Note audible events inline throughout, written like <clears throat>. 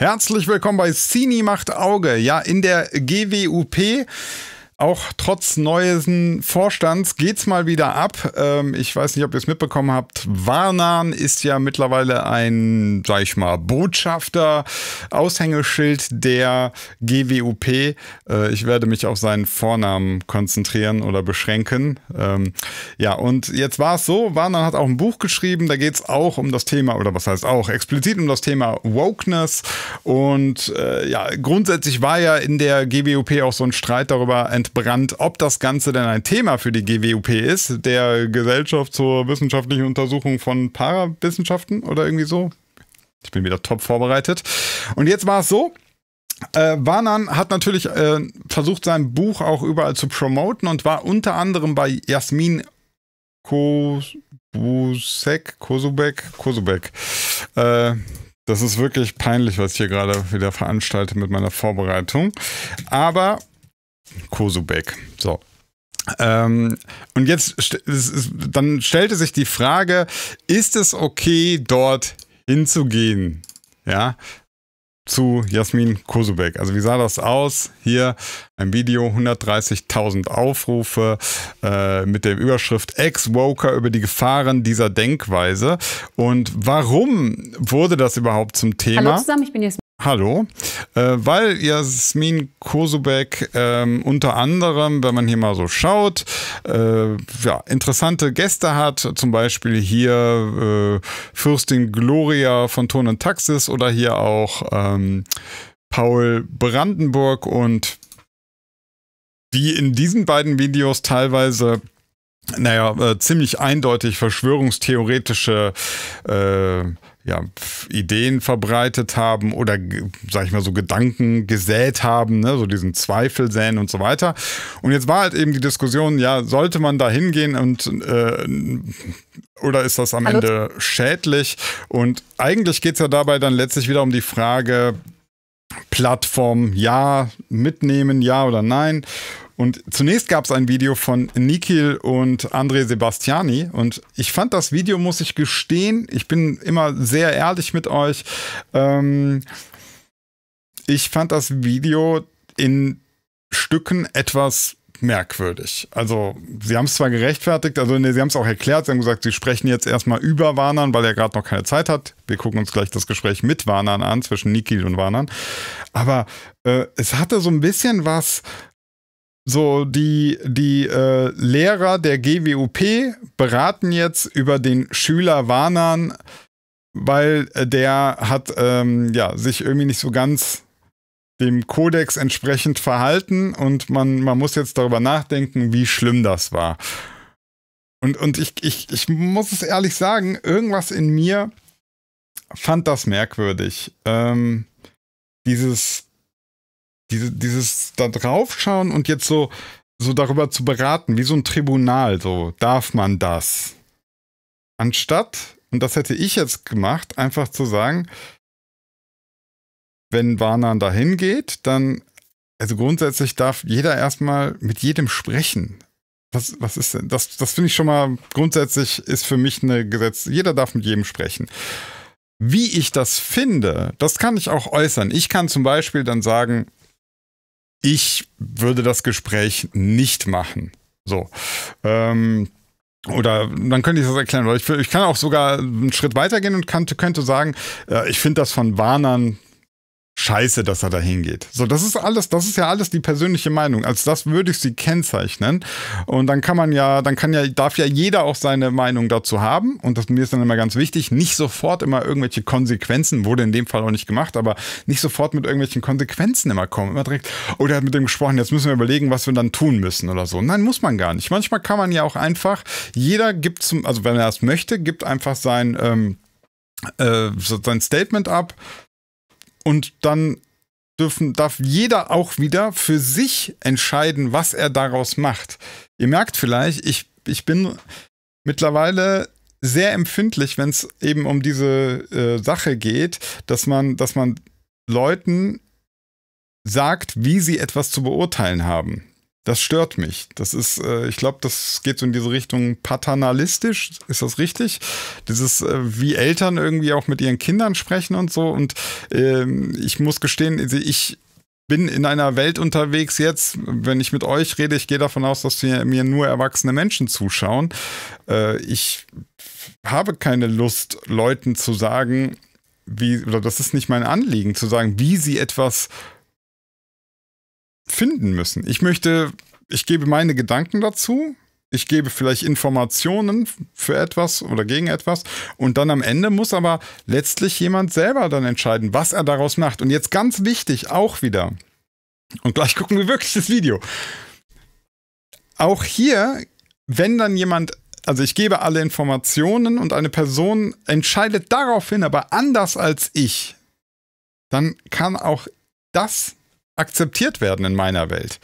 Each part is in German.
Herzlich willkommen bei Cini macht Auge. Ja, in der GWUP auch trotz neuen Vorstands geht's mal wieder ab. Ähm, ich weiß nicht, ob ihr es mitbekommen habt. Warnan ist ja mittlerweile ein, sag ich mal, Botschafter, Aushängeschild der GWUP. Äh, ich werde mich auf seinen Vornamen konzentrieren oder beschränken. Ähm, ja, und jetzt war es so, Warnan hat auch ein Buch geschrieben, da geht es auch um das Thema, oder was heißt auch, explizit um das Thema Wokeness. Und äh, ja, grundsätzlich war ja in der GWUP auch so ein Streit darüber, ent Brandt, ob das Ganze denn ein Thema für die GWUP ist, der Gesellschaft zur wissenschaftlichen Untersuchung von Parawissenschaften oder irgendwie so. Ich bin wieder top vorbereitet. Und jetzt war es so, äh, Warnan hat natürlich äh, versucht, sein Buch auch überall zu promoten und war unter anderem bei Jasmin Kosubek, Kosubek, Kosubek. Äh, das ist wirklich peinlich, was ich hier gerade wieder veranstalte mit meiner Vorbereitung. Aber Kosubek. So. Ähm, und jetzt dann stellte sich die Frage, ist es okay, dort hinzugehen? Ja, zu Jasmin Kosubek. Also wie sah das aus? Hier ein Video, 130.000 Aufrufe äh, mit der Überschrift Ex-Woker über die Gefahren dieser Denkweise. Und warum wurde das überhaupt zum Thema? Hallo zusammen, ich bin Jasmin. Hallo, äh, weil Jasmin Kosubek ähm, unter anderem, wenn man hier mal so schaut, äh, ja, interessante Gäste hat, zum Beispiel hier äh, Fürstin Gloria von Ton und Taxis oder hier auch ähm, Paul Brandenburg und die in diesen beiden Videos teilweise naja, äh, ziemlich eindeutig verschwörungstheoretische äh, ja, Ideen verbreitet haben oder, sag ich mal, so Gedanken gesät haben, ne? so diesen Zweifel säen und so weiter. Und jetzt war halt eben die Diskussion, ja, sollte man da hingehen und äh, oder ist das am Hallo. Ende schädlich? Und eigentlich geht es ja dabei dann letztlich wieder um die Frage, Plattform ja, mitnehmen, ja oder nein. Und zunächst gab es ein Video von Nikhil und André Sebastiani. Und ich fand das Video, muss ich gestehen, ich bin immer sehr ehrlich mit euch. Ähm, ich fand das Video in Stücken etwas merkwürdig. Also, sie haben es zwar gerechtfertigt, also nee, sie haben es auch erklärt, sie haben gesagt, sie sprechen jetzt erstmal über Warnern, weil er gerade noch keine Zeit hat. Wir gucken uns gleich das Gespräch mit Warnern an, zwischen Nikil und Warnern. Aber äh, es hatte so ein bisschen was so die, die äh, Lehrer der GWUP beraten jetzt über den Schüler Warnern, weil der hat ähm, ja, sich irgendwie nicht so ganz dem Kodex entsprechend verhalten und man, man muss jetzt darüber nachdenken, wie schlimm das war. Und, und ich, ich, ich muss es ehrlich sagen, irgendwas in mir fand das merkwürdig. Ähm, dieses diese, dieses da draufschauen und jetzt so, so darüber zu beraten, wie so ein Tribunal, so darf man das. Anstatt, und das hätte ich jetzt gemacht, einfach zu sagen, wenn Warnan dahin geht, dann, also grundsätzlich darf jeder erstmal mit jedem sprechen. Was, was ist denn? Das, das finde ich schon mal grundsätzlich ist für mich eine Gesetz. Jeder darf mit jedem sprechen. Wie ich das finde, das kann ich auch äußern. Ich kann zum Beispiel dann sagen, ich würde das Gespräch nicht machen. So. Ähm, oder dann könnte ich das erklären. Oder ich, ich kann auch sogar einen Schritt weitergehen und kann, könnte sagen, äh, ich finde das von Warnern scheiße, dass er da hingeht. So, das ist alles, das ist ja alles die persönliche Meinung. Als das würde ich sie kennzeichnen. Und dann kann man ja, dann kann ja, darf ja jeder auch seine Meinung dazu haben. Und das mir ist dann immer ganz wichtig, nicht sofort immer irgendwelche Konsequenzen, wurde in dem Fall auch nicht gemacht, aber nicht sofort mit irgendwelchen Konsequenzen immer kommen. Immer direkt, oh, der hat mit dem gesprochen, jetzt müssen wir überlegen, was wir dann tun müssen oder so. Nein, muss man gar nicht. Manchmal kann man ja auch einfach, jeder gibt zum, also wenn er es möchte, gibt einfach sein, ähm, äh, sein Statement ab, und dann dürfen, darf jeder auch wieder für sich entscheiden, was er daraus macht. Ihr merkt vielleicht, ich, ich bin mittlerweile sehr empfindlich, wenn es eben um diese äh, Sache geht, dass man, dass man Leuten sagt, wie sie etwas zu beurteilen haben. Das stört mich. Das ist, äh, ich glaube, das geht so in diese Richtung paternalistisch. Ist das richtig? Dieses, äh, wie Eltern irgendwie auch mit ihren Kindern sprechen und so. Und ähm, ich muss gestehen, ich bin in einer Welt unterwegs jetzt, wenn ich mit euch rede, ich gehe davon aus, dass wir, mir nur erwachsene Menschen zuschauen. Äh, ich habe keine Lust, Leuten zu sagen, wie, oder das ist nicht mein Anliegen, zu sagen, wie sie etwas finden müssen. Ich möchte, ich gebe meine Gedanken dazu, ich gebe vielleicht Informationen für etwas oder gegen etwas und dann am Ende muss aber letztlich jemand selber dann entscheiden, was er daraus macht. Und jetzt ganz wichtig auch wieder, und gleich gucken wir wirklich das Video. Auch hier, wenn dann jemand, also ich gebe alle Informationen und eine Person entscheidet daraufhin aber anders als ich, dann kann auch das akzeptiert werden in meiner Welt.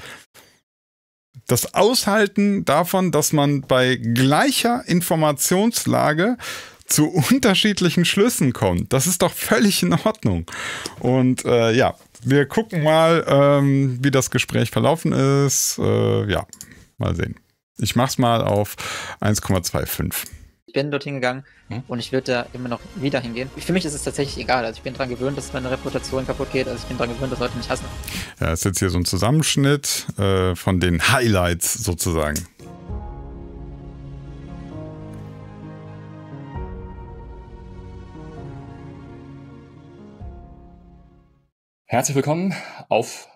Das Aushalten davon, dass man bei gleicher Informationslage zu unterschiedlichen Schlüssen kommt. Das ist doch völlig in Ordnung. Und äh, ja, wir gucken mal, ähm, wie das Gespräch verlaufen ist. Äh, ja, mal sehen. Ich mach's mal auf 1,25. Ich bin dorthin gegangen hm? und ich würde da immer noch wieder hingehen. Für mich ist es tatsächlich egal. Also ich bin daran gewöhnt, dass meine Reputation kaputt geht. Also ich bin daran gewöhnt, dass Leute mich hassen. Ja, ist jetzt hier so ein Zusammenschnitt äh, von den Highlights sozusagen. Herzlich willkommen auf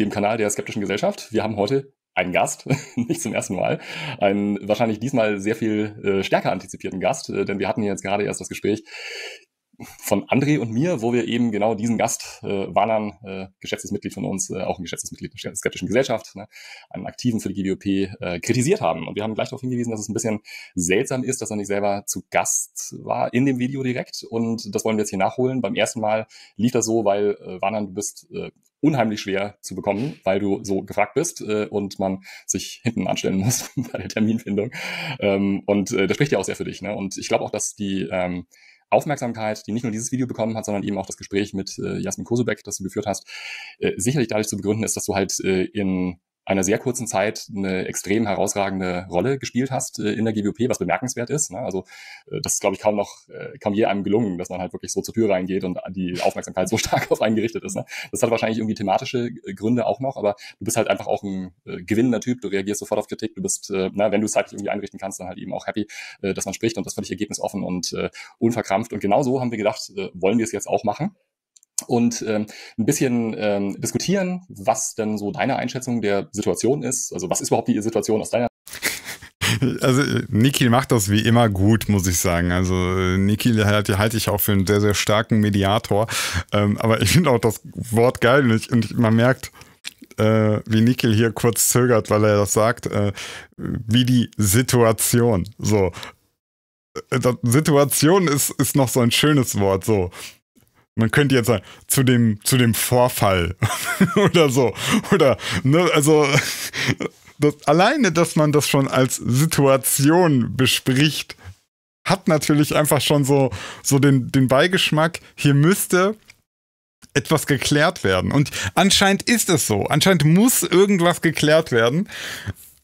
dem Kanal der Skeptischen Gesellschaft. Wir haben heute einen Gast, <laughs> nicht zum ersten Mal, einen wahrscheinlich diesmal sehr viel äh, stärker antizipierten Gast, äh, denn wir hatten jetzt gerade erst das Gespräch von André und mir, wo wir eben genau diesen Gast, äh, Wanan, äh, geschätztes Mitglied von uns, äh, auch ein geschätztes Mitglied der skeptischen Gesellschaft, ne, einen Aktiven für die GWP, äh, kritisiert haben. Und wir haben gleich darauf hingewiesen, dass es ein bisschen seltsam ist, dass er nicht selber zu Gast war in dem Video direkt. Und das wollen wir jetzt hier nachholen. Beim ersten Mal lief das so, weil äh, Wanan, du bist äh, unheimlich schwer zu bekommen, weil du so gefragt bist äh, und man sich hinten anstellen muss <laughs> bei der Terminfindung. Ähm, und äh, das spricht ja auch sehr für dich. Ne? Und ich glaube auch, dass die ähm, Aufmerksamkeit, die nicht nur dieses Video bekommen hat, sondern eben auch das Gespräch mit äh, Jasmin Kosubek, das du geführt hast, äh, sicherlich dadurch zu begründen ist, dass du halt äh, in einer sehr kurzen Zeit eine extrem herausragende Rolle gespielt hast äh, in der GWP, was bemerkenswert ist. Ne? Also äh, das ist, glaube ich, kaum noch, äh, kaum je einem gelungen, dass man halt wirklich so zur Tür reingeht und die Aufmerksamkeit so <laughs> stark auf einen gerichtet ist. Ne? Das hat wahrscheinlich irgendwie thematische Gründe auch noch, aber du bist halt einfach auch ein gewinnender Typ, du reagierst sofort auf Kritik, du bist, äh, na, wenn du es zeitlich irgendwie einrichten kannst, dann halt eben auch happy, äh, dass man spricht und das völlig ergebnisoffen und unverkrampft. Und genau so haben wir gedacht, wollen wir es jetzt auch machen und ähm, ein bisschen ähm, diskutieren, was denn so deine Einschätzung der Situation ist. Also was ist überhaupt die Situation aus deiner <laughs> also Nikil macht das wie immer gut, muss ich sagen. Also Nikil halte, halte ich auch für einen sehr, sehr starken Mediator. Ähm, aber ich finde auch das Wort geil und, ich, und man merkt, äh, wie Nikil hier kurz zögert, weil er das sagt, äh, wie die Situation. So. Äh, Situation ist, ist noch so ein schönes Wort. So. Man könnte jetzt sagen, zu dem, zu dem Vorfall <laughs> oder so. Oder, ne, also das, alleine, dass man das schon als Situation bespricht, hat natürlich einfach schon so, so den, den Beigeschmack, hier müsste etwas geklärt werden. Und anscheinend ist es so. Anscheinend muss irgendwas geklärt werden.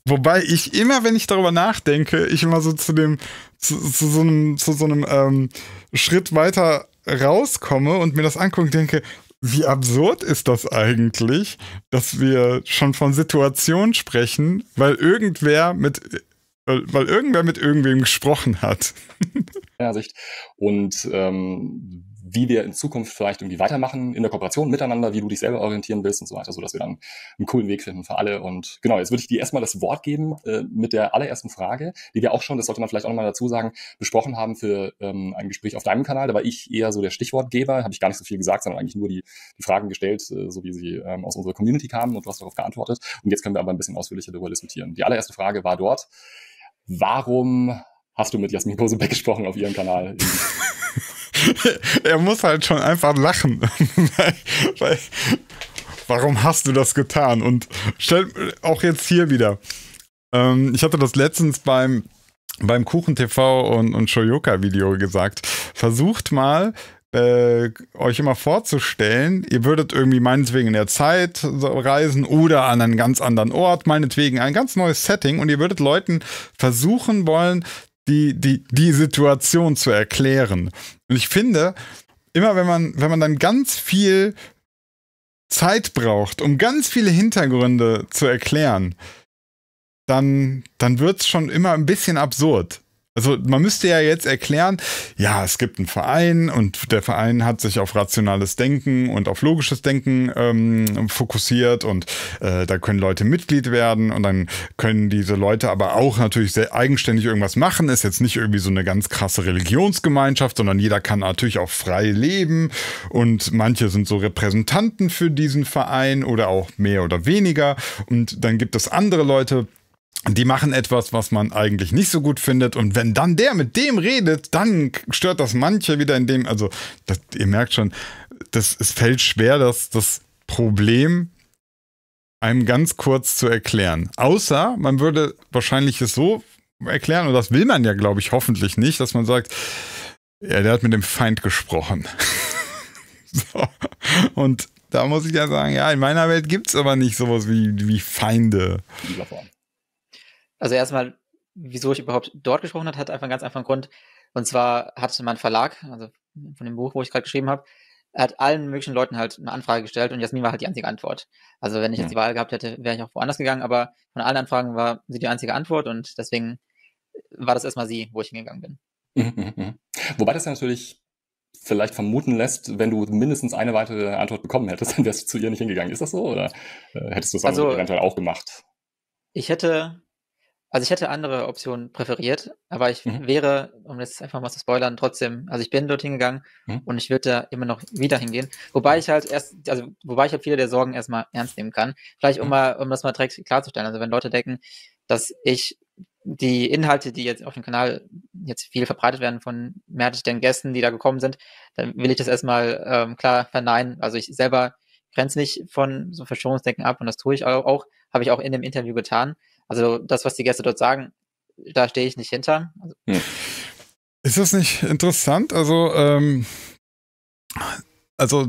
Wobei ich immer, wenn ich darüber nachdenke, ich immer so zu dem, zu, zu so einem, zu so einem ähm, Schritt weiter rauskomme und mir das angucke und denke, wie absurd ist das eigentlich, dass wir schon von Situationen sprechen, weil irgendwer mit weil, irgendwer mit irgendwem gesprochen hat. ja, Sicht. Und ähm, wie wir in Zukunft vielleicht irgendwie weitermachen in der Kooperation miteinander, wie du dich selber orientieren willst und so weiter, so dass wir dann einen coolen Weg finden für alle. Und genau, jetzt würde ich dir erstmal das Wort geben äh, mit der allerersten Frage, die wir auch schon, das sollte man vielleicht auch nochmal dazu sagen, besprochen haben für ähm, ein Gespräch auf deinem Kanal. Da war ich eher so der Stichwortgeber, habe ich gar nicht so viel gesagt, sondern eigentlich nur die, die Fragen gestellt, äh, so wie sie ähm, aus unserer Community kamen und du hast darauf geantwortet. Und jetzt können wir aber ein bisschen ausführlicher darüber diskutieren. Die allererste Frage war dort, warum hast du mit Jasmin Kosebeck gesprochen auf ihrem Kanal? <laughs> er muss halt schon einfach lachen. <laughs> weil, warum hast du das getan? Und stell, auch jetzt hier wieder. Ähm, ich hatte das letztens beim, beim Kuchen TV und, und Shoyoka-Video gesagt. Versucht mal, äh, euch immer vorzustellen, ihr würdet irgendwie meinetwegen in der Zeit reisen oder an einen ganz anderen Ort, meinetwegen ein ganz neues Setting und ihr würdet Leuten versuchen wollen, die, die, die Situation zu erklären. Und ich finde, immer wenn man, wenn man dann ganz viel Zeit braucht, um ganz viele Hintergründe zu erklären, dann, dann wird es schon immer ein bisschen absurd. Also man müsste ja jetzt erklären, ja, es gibt einen Verein und der Verein hat sich auf rationales Denken und auf logisches Denken ähm, fokussiert und äh, da können Leute Mitglied werden und dann können diese Leute aber auch natürlich sehr eigenständig irgendwas machen. Ist jetzt nicht irgendwie so eine ganz krasse Religionsgemeinschaft, sondern jeder kann natürlich auch frei leben und manche sind so Repräsentanten für diesen Verein oder auch mehr oder weniger und dann gibt es andere Leute, die machen etwas, was man eigentlich nicht so gut findet. Und wenn dann der mit dem redet, dann stört das manche wieder in dem, also das, ihr merkt schon, das, es fällt schwer, dass das Problem einem ganz kurz zu erklären. Außer man würde wahrscheinlich es so erklären, und das will man ja, glaube ich, hoffentlich nicht, dass man sagt, ja, der hat mit dem Feind gesprochen. <laughs> so. Und da muss ich ja sagen, ja, in meiner Welt gibt es aber nicht sowas wie, wie Feinde. In dieser Form also erstmal, wieso ich überhaupt dort gesprochen habe, hat einfach einen ganz einfachen Grund. Und zwar hat mein Verlag, also von dem Buch, wo ich gerade geschrieben habe, hat allen möglichen Leuten halt eine Anfrage gestellt und Jasmin war halt die einzige Antwort. Also wenn ich jetzt die Wahl gehabt hätte, wäre ich auch woanders gegangen, aber von allen Anfragen war sie die einzige Antwort und deswegen war das erstmal sie, wo ich hingegangen bin. <laughs> Wobei das ja natürlich vielleicht vermuten lässt, wenn du mindestens eine weitere Antwort bekommen hättest, dann wärst du zu ihr nicht hingegangen. Ist das so? Oder äh, hättest du es also, eventuell auch gemacht? Ich hätte also ich hätte andere Optionen präferiert, aber ich mhm. wäre, um jetzt einfach mal zu spoilern, trotzdem, also ich bin dorthin gegangen mhm. und ich würde da immer noch wieder hingehen. Wobei ich halt erst, also wobei ich halt viele der Sorgen erstmal ernst nehmen kann. Vielleicht um mhm. mal, um das mal direkt klarzustellen. Also wenn Leute denken, dass ich die Inhalte, die jetzt auf dem Kanal jetzt viel verbreitet werden von mehrheitlich den Gästen, die da gekommen sind, dann will ich das erstmal ähm, klar verneinen. Also ich selber grenze nicht von so Verschwörungsdenken ab und das tue ich auch, auch habe ich auch in dem Interview getan. Also das, was die Gäste dort sagen, da stehe ich nicht hinter. Also. Hm. Ist das nicht interessant? Also, ähm, also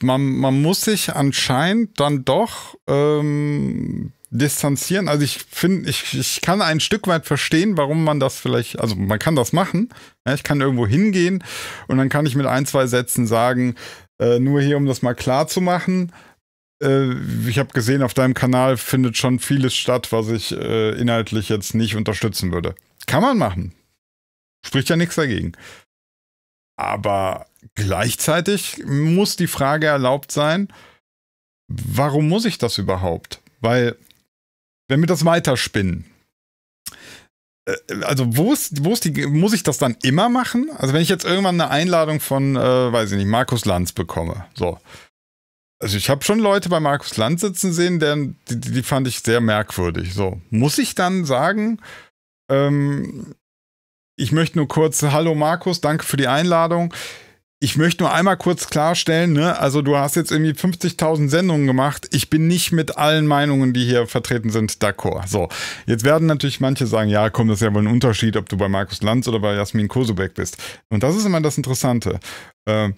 man, man muss sich anscheinend dann doch ähm, distanzieren. Also ich finde, ich, ich kann ein Stück weit verstehen, warum man das vielleicht, also man kann das machen. Ja, ich kann irgendwo hingehen und dann kann ich mit ein, zwei Sätzen sagen, äh, nur hier, um das mal klar zu machen, äh, ich habe gesehen, auf deinem Kanal findet schon vieles statt, was ich äh, inhaltlich jetzt nicht unterstützen würde. Kann man machen. Spricht ja nichts dagegen. Aber gleichzeitig muss die Frage erlaubt sein, warum muss ich das überhaupt? Weil, wenn wir das weiterspinnen, äh, also wo ist, wo ist die, muss ich das dann immer machen? Also wenn ich jetzt irgendwann eine Einladung von, äh, weiß ich nicht, Markus Lanz bekomme, so, also ich habe schon Leute bei Markus Land sitzen sehen, deren, die, die, fand ich sehr merkwürdig. So, muss ich dann sagen, ähm, ich möchte nur kurz, hallo Markus, danke für die Einladung. Ich möchte nur einmal kurz klarstellen, ne, also du hast jetzt irgendwie 50.000 Sendungen gemacht. Ich bin nicht mit allen Meinungen, die hier vertreten sind, d'accord. So, jetzt werden natürlich manche sagen, ja, komm, das ist ja wohl ein Unterschied, ob du bei Markus Lanz oder bei Jasmin Kosubek bist. Und das ist immer das Interessante. Äh,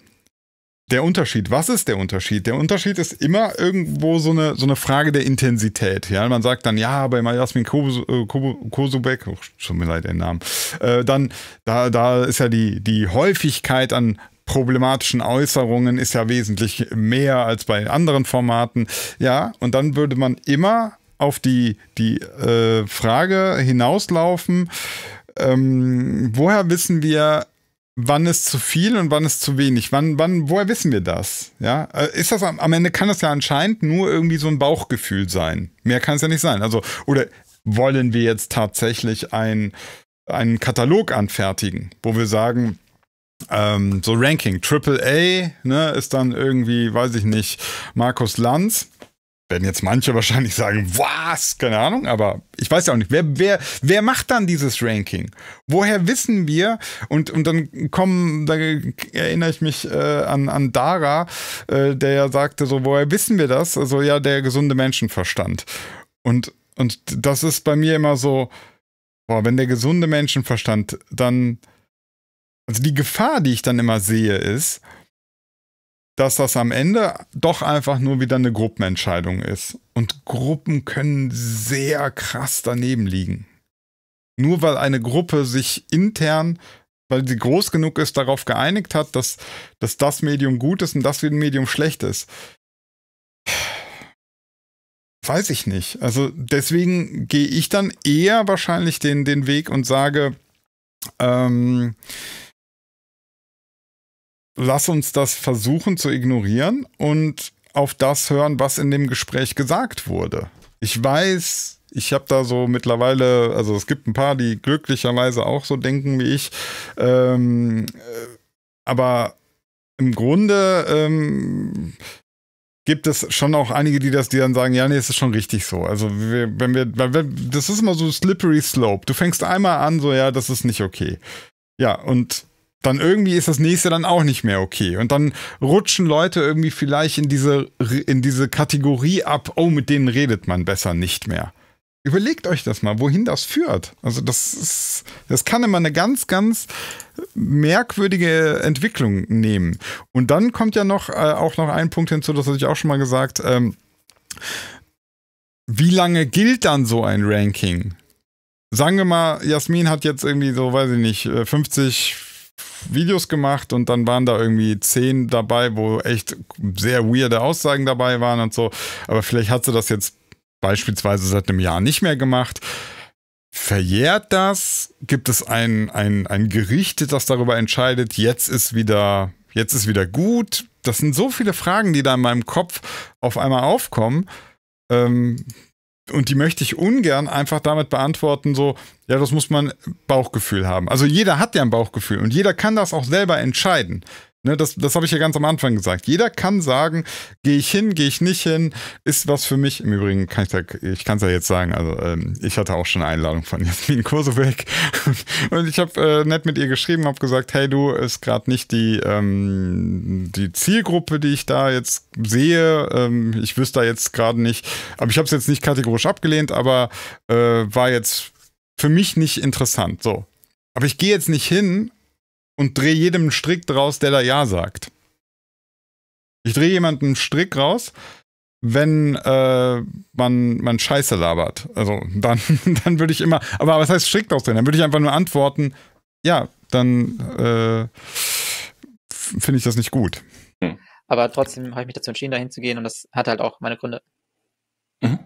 der Unterschied, was ist der Unterschied? Der Unterschied ist immer irgendwo so eine, so eine Frage der Intensität. Ja? Man sagt dann, ja, bei Jasmin äh, Kosubek, oh, schon mir leid den Namen, äh, dann, da, da ist ja die, die Häufigkeit an problematischen Äußerungen ist ja wesentlich mehr als bei anderen Formaten. Ja, und dann würde man immer auf die, die äh, Frage hinauslaufen, ähm, woher wissen wir, wann ist zu viel und wann ist zu wenig? Wann, wann, woher wissen wir das? Ja, äh, ist das am, Ende kann das ja anscheinend nur irgendwie so ein Bauchgefühl sein. Mehr kann es ja nicht sein. Also, oder wollen wir jetzt tatsächlich ein, einen Katalog anfertigen, wo wir sagen, ähm, so Ranking, Triple A, ne, ist dann irgendwie, weiß ich nicht, Markus Lanz werden jetzt manche wahrscheinlich sagen, was? Keine Ahnung, aber ich weiß ja auch nicht. Wer, wer, wer macht dann dieses Ranking? Woher wissen wir? Und, und dann kommen, da erinnere ich mich äh, an, an Dara, äh, der ja sagte, so, woher wissen wir das? Also ja, der gesunde Menschenverstand. Und, und das ist bei mir immer so, boah, wenn der gesunde Menschenverstand dann, also die Gefahr, die ich dann immer sehe, ist, dass das am Ende doch einfach nur wieder eine Gruppenentscheidung ist. Und Gruppen können sehr krass daneben liegen. Nur weil eine Gruppe sich intern, weil sie groß genug ist, darauf geeinigt hat, dass, dass das Medium gut ist und das Medium schlecht ist. Weiß ich nicht. Also deswegen gehe ich dann eher wahrscheinlich den, den Weg und sage, ähm, lass uns das versuchen zu ignorieren und auf das hören, was in dem Gespräch gesagt wurde. Ich weiß, ich habe da so mittlerweile, also es gibt ein paar, die glücklicherweise auch so denken wie ich, ähm, äh, aber im Grunde ähm, gibt es schon auch einige, die das, die dann sagen, ja, nee, es ist schon richtig so. Also wir, wenn wir, weil wir, das ist immer so slippery slope. Du fängst einmal an, so ja, das ist nicht okay. Ja, und dann irgendwie ist das nächste dann auch nicht mehr okay. Und dann rutschen Leute irgendwie vielleicht in diese, in diese Kategorie ab, oh, mit denen redet man besser nicht mehr. Überlegt euch das mal, wohin das führt. Also das ist, das kann immer eine ganz, ganz merkwürdige Entwicklung nehmen. Und dann kommt ja noch äh, auch noch ein Punkt hinzu, das hatte ich auch schon mal gesagt. Ähm, wie lange gilt dann so ein Ranking? Sagen wir mal, Jasmin hat jetzt irgendwie so, weiß ich nicht, 50 äh, Videos gemacht und dann waren da irgendwie zehn dabei, wo echt sehr weirde Aussagen dabei waren und so. Aber vielleicht hat sie das jetzt beispielsweise seit einem Jahr nicht mehr gemacht. Verjährt das? Gibt es ein, ein, ein Gericht, das darüber entscheidet, jetzt ist wieder, jetzt ist wieder gut? Das sind so viele Fragen, die da in meinem Kopf auf einmal aufkommen. Ähm, und die möchte ich ungern einfach damit beantworten, so, ja, das muss man Bauchgefühl haben. Also jeder hat ja ein Bauchgefühl und jeder kann das auch selber entscheiden. Ne, das das habe ich ja ganz am Anfang gesagt. Jeder kann sagen, gehe ich hin, gehe ich nicht hin, ist was für mich. Im Übrigen kann ich da, ich kann es ja jetzt sagen, also ähm, ich hatte auch schon eine Einladung von <laughs> Jasmin Kurseweg und ich habe äh, nett mit ihr geschrieben, habe gesagt, hey du, ist gerade nicht die, ähm, die Zielgruppe, die ich da jetzt sehe. Ähm, ich wüsste da jetzt gerade nicht, aber ich habe es jetzt nicht kategorisch abgelehnt, aber äh, war jetzt für mich nicht interessant. So. Aber ich gehe jetzt nicht hin und drehe jedem einen Strick draus, der da Ja sagt. Ich drehe jemanden einen Strick raus, wenn äh, man, man Scheiße labert. Also dann, <laughs> dann würde ich immer, aber was heißt Strick draus drehen? Dann würde ich einfach nur antworten, ja, dann äh, finde ich das nicht gut. Hm. Aber trotzdem habe ich mich dazu entschieden, dahin zu gehen und das hat halt auch meine Gründe. Mhm.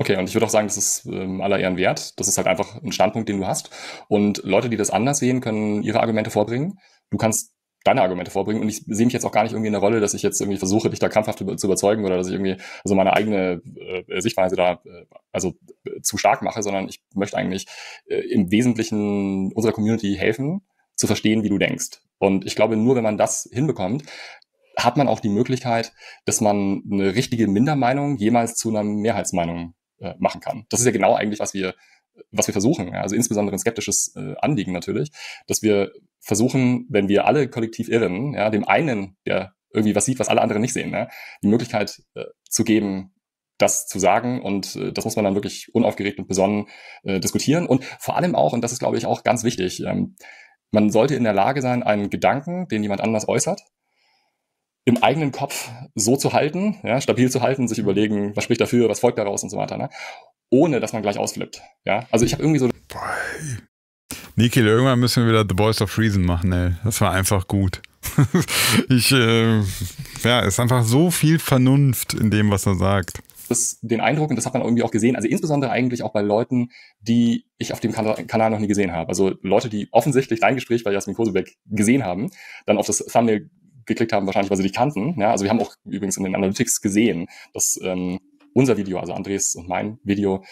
Okay, und ich würde auch sagen, das ist ähm, aller Ehren wert. Das ist halt einfach ein Standpunkt, den du hast. Und Leute, die das anders sehen, können ihre Argumente vorbringen. Du kannst deine Argumente vorbringen. Und ich sehe mich jetzt auch gar nicht irgendwie in der Rolle, dass ich jetzt irgendwie versuche, dich da krampfhaft zu überzeugen oder dass ich irgendwie also meine eigene äh, Sichtweise da äh, also äh, zu stark mache, sondern ich möchte eigentlich äh, im Wesentlichen unserer Community helfen, zu verstehen, wie du denkst. Und ich glaube, nur wenn man das hinbekommt, hat man auch die Möglichkeit, dass man eine richtige Mindermeinung jemals zu einer Mehrheitsmeinung äh, machen kann. Das ist ja genau eigentlich, was wir, was wir versuchen. Ja? Also insbesondere ein skeptisches äh, Anliegen natürlich, dass wir versuchen, wenn wir alle kollektiv irren, ja, dem einen, der irgendwie was sieht, was alle anderen nicht sehen, ne? die Möglichkeit äh, zu geben, das zu sagen. Und äh, das muss man dann wirklich unaufgeregt und besonnen äh, diskutieren. Und vor allem auch, und das ist, glaube ich, auch ganz wichtig, ähm, man sollte in der Lage sein, einen Gedanken, den jemand anders äußert, im eigenen Kopf so zu halten, ja, stabil zu halten, sich überlegen, was spricht dafür, was folgt daraus und so weiter, ne? ohne dass man gleich ausflippt. Ja? Also ich habe irgendwie so... Niki, irgendwann müssen wir wieder The Boys of Reason machen, ey. Das war einfach gut. <laughs> ich, äh, ja, ist einfach so viel Vernunft in dem, was er sagt. Das, den Eindruck, und das hat man irgendwie auch gesehen, also insbesondere eigentlich auch bei Leuten, die ich auf dem kan Kanal noch nie gesehen habe. Also Leute, die offensichtlich dein Gespräch bei Jasmin Kosebeck gesehen haben, dann auf das Thumbnail geklickt haben, wahrscheinlich, weil sie dich kannten. Ja, also wir haben auch übrigens in den Analytics gesehen, dass ähm, unser Video, also Andres und mein Video,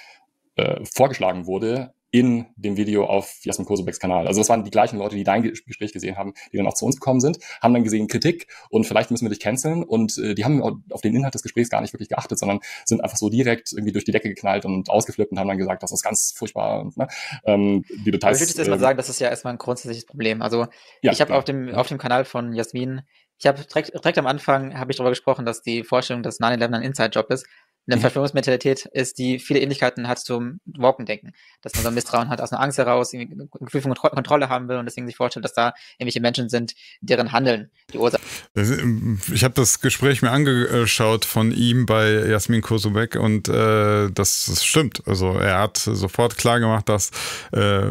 äh, vorgeschlagen wurde in dem Video auf Jasmin Kosobeks Kanal. Also das waren die gleichen Leute, die dein Gespräch gesehen haben, die dann auch zu uns gekommen sind, haben dann gesehen Kritik und vielleicht müssen wir dich canceln und äh, die haben auf den Inhalt des Gesprächs gar nicht wirklich geachtet, sondern sind einfach so direkt irgendwie durch die Decke geknallt und ausgeflippt und haben dann gesagt, das ist ganz furchtbar. Und, ne? ähm, die Details. Aber ich würde jetzt erstmal äh, sagen, das ist ja erstmal ein grundsätzliches Problem. Also ja, ich habe auf dem auf dem Kanal von Jasmin ich habe direkt, direkt am Anfang habe ich darüber gesprochen, dass die Vorstellung, dass 9-11 ein Inside-Job ist, eine Verschwörungsmentalität ist, die viele Ähnlichkeiten hat zum Woken-Denken. Dass man so ein Misstrauen hat aus einer Angst heraus, irgendwie Gefühl von Kontrolle haben will und deswegen sich vorstellt, dass da irgendwelche Menschen sind, deren Handeln die Ursache ähm, ich habe das Gespräch mir angeschaut von ihm bei Jasmin Kosubek und äh, das, das, stimmt. Also er hat sofort klargemacht, dass äh,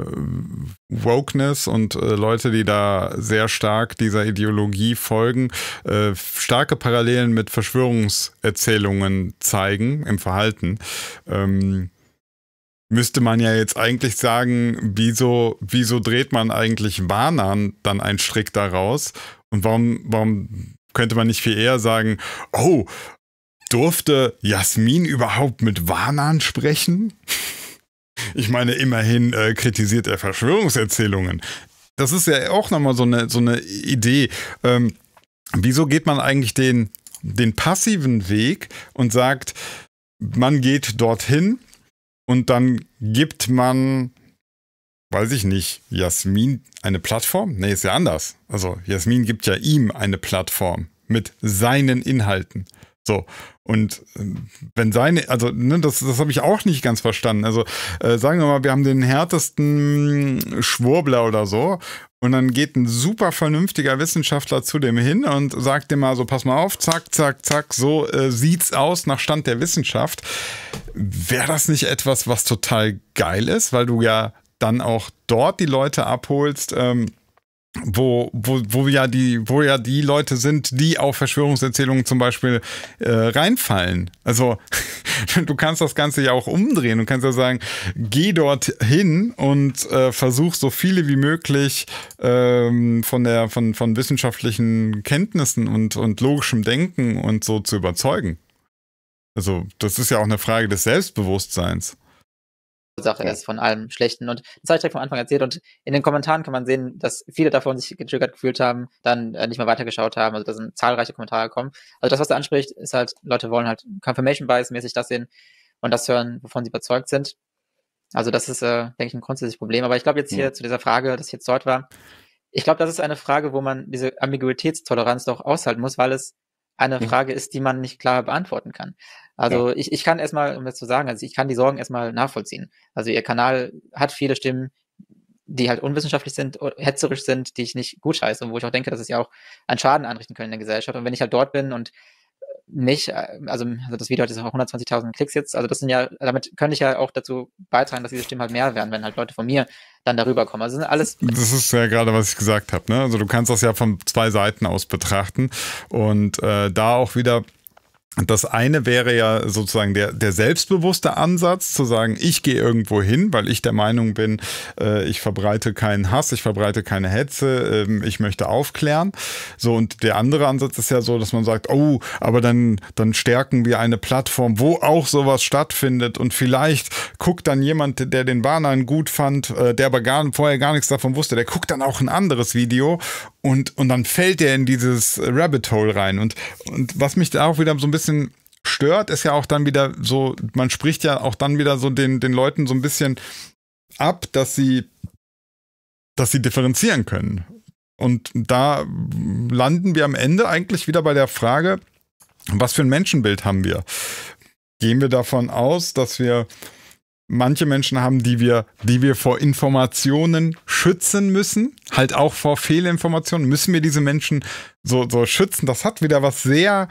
Wokeness und äh, Leute, die da sehr stark dieser Ideologie folgen, äh, starke Parallelen mit Verschwörungserzählungen zeigen im Verhalten. Ähm, müsste man ja jetzt eigentlich sagen, wieso, wieso dreht man eigentlich Warnern dann einen Strick daraus und warum, warum könnte man nicht viel eher sagen, oh, durfte Jasmin überhaupt mit Warnan sprechen? <laughs> Ich meine, immerhin äh, kritisiert er Verschwörungserzählungen. Das ist ja auch nochmal so eine, so eine Idee. Ähm, wieso geht man eigentlich den, den passiven Weg und sagt, man geht dorthin und dann gibt man weiß ich nicht, Jasmin eine Plattform? Nee, ist ja anders. Also Jasmin gibt ja ihm eine Plattform mit seinen Inhalten. So. Und äh, wenn seine, also ne, das, das habe ich auch nicht ganz verstanden. Also äh, sagen wir mal, wir haben den härtesten Schwurbler oder so. Und dann geht ein super vernünftiger Wissenschaftler zu dem hin und sagt dem mal so, pass mal auf, zack, zack, zack, so äh, sieht's aus nach Stand der Wissenschaft. Wäre das nicht etwas, was total geil ist, weil du ja dann auch dort die Leute abholst. Ähm, wo, wo, wo, ja die, wo ja die Leute sind, die auf Verschwörungserzählungen zum Beispiel äh, reinfallen. Also <laughs> du kannst das Ganze ja auch umdrehen. Du kannst ja sagen, geh dort hin und äh, versuch so viele wie möglich ähm, von, der, von, von wissenschaftlichen Kenntnissen und, und logischem Denken und so zu überzeugen. Also das ist ja auch eine Frage des Selbstbewusstseins. Sache okay. ist von allem Schlechten. Und das habe ich direkt vom Anfang erzählt. Und in den Kommentaren kann man sehen, dass viele davon sich getriggert gefühlt haben, dann äh, nicht mehr weitergeschaut haben. Also da sind zahlreiche Kommentare gekommen. Also das, was er anspricht, ist halt, Leute wollen halt Confirmation Bias mäßig das sehen und das hören, wovon sie überzeugt sind. Also das ist, äh, denke ich, ein grundsätzliches Problem. Aber ich glaube jetzt hier mhm. zu dieser Frage, dass ich jetzt dort war, ich glaube, das ist eine Frage, wo man diese Ambiguitätstoleranz doch aushalten muss, weil es eine Frage ist, die man nicht klar beantworten kann. Also ja. ich, ich kann erstmal, um das zu sagen, also ich kann die Sorgen erstmal nachvollziehen. Also ihr Kanal hat viele Stimmen, die halt unwissenschaftlich sind, hetzerisch sind, die ich nicht gut scheiße und wo ich auch denke, dass es ja auch einen Schaden anrichten können in der Gesellschaft. Und wenn ich halt dort bin und nicht, äh, also, also, das Video hat jetzt auch 120.000 Klicks jetzt, also das sind ja, damit könnte ich ja auch dazu beitragen, dass diese Stimmen halt mehr werden, wenn halt Leute von mir dann darüber kommen. Also das sind alles. Das ist ja gerade, was ich gesagt habe, ne? Also du kannst das ja von zwei Seiten aus betrachten und äh, da auch wieder das eine wäre ja sozusagen der, der selbstbewusste Ansatz, zu sagen, ich gehe irgendwo hin, weil ich der Meinung bin, äh, ich verbreite keinen Hass, ich verbreite keine Hetze, ähm, ich möchte aufklären. So, und der andere Ansatz ist ja so, dass man sagt, oh, aber dann, dann stärken wir eine Plattform, wo auch sowas stattfindet und vielleicht guckt dann jemand, der den Warnern gut fand, äh, der aber gar, vorher gar nichts davon wusste, der guckt dann auch ein anderes Video und, und dann fällt er in dieses Rabbit Hole rein. Und, und was mich da auch wieder so ein bisschen stört, ist ja auch dann wieder so, man spricht ja auch dann wieder so den, den Leuten so ein bisschen ab, dass sie, dass sie differenzieren können. Und da landen wir am Ende eigentlich wieder bei der Frage, was für ein Menschenbild haben wir? Gehen wir davon aus, dass wir manche Menschen haben, die wir, die wir vor Informationen schützen müssen, halt auch vor Fehlinformationen, müssen wir diese Menschen so, so schützen. Das hat wieder was sehr,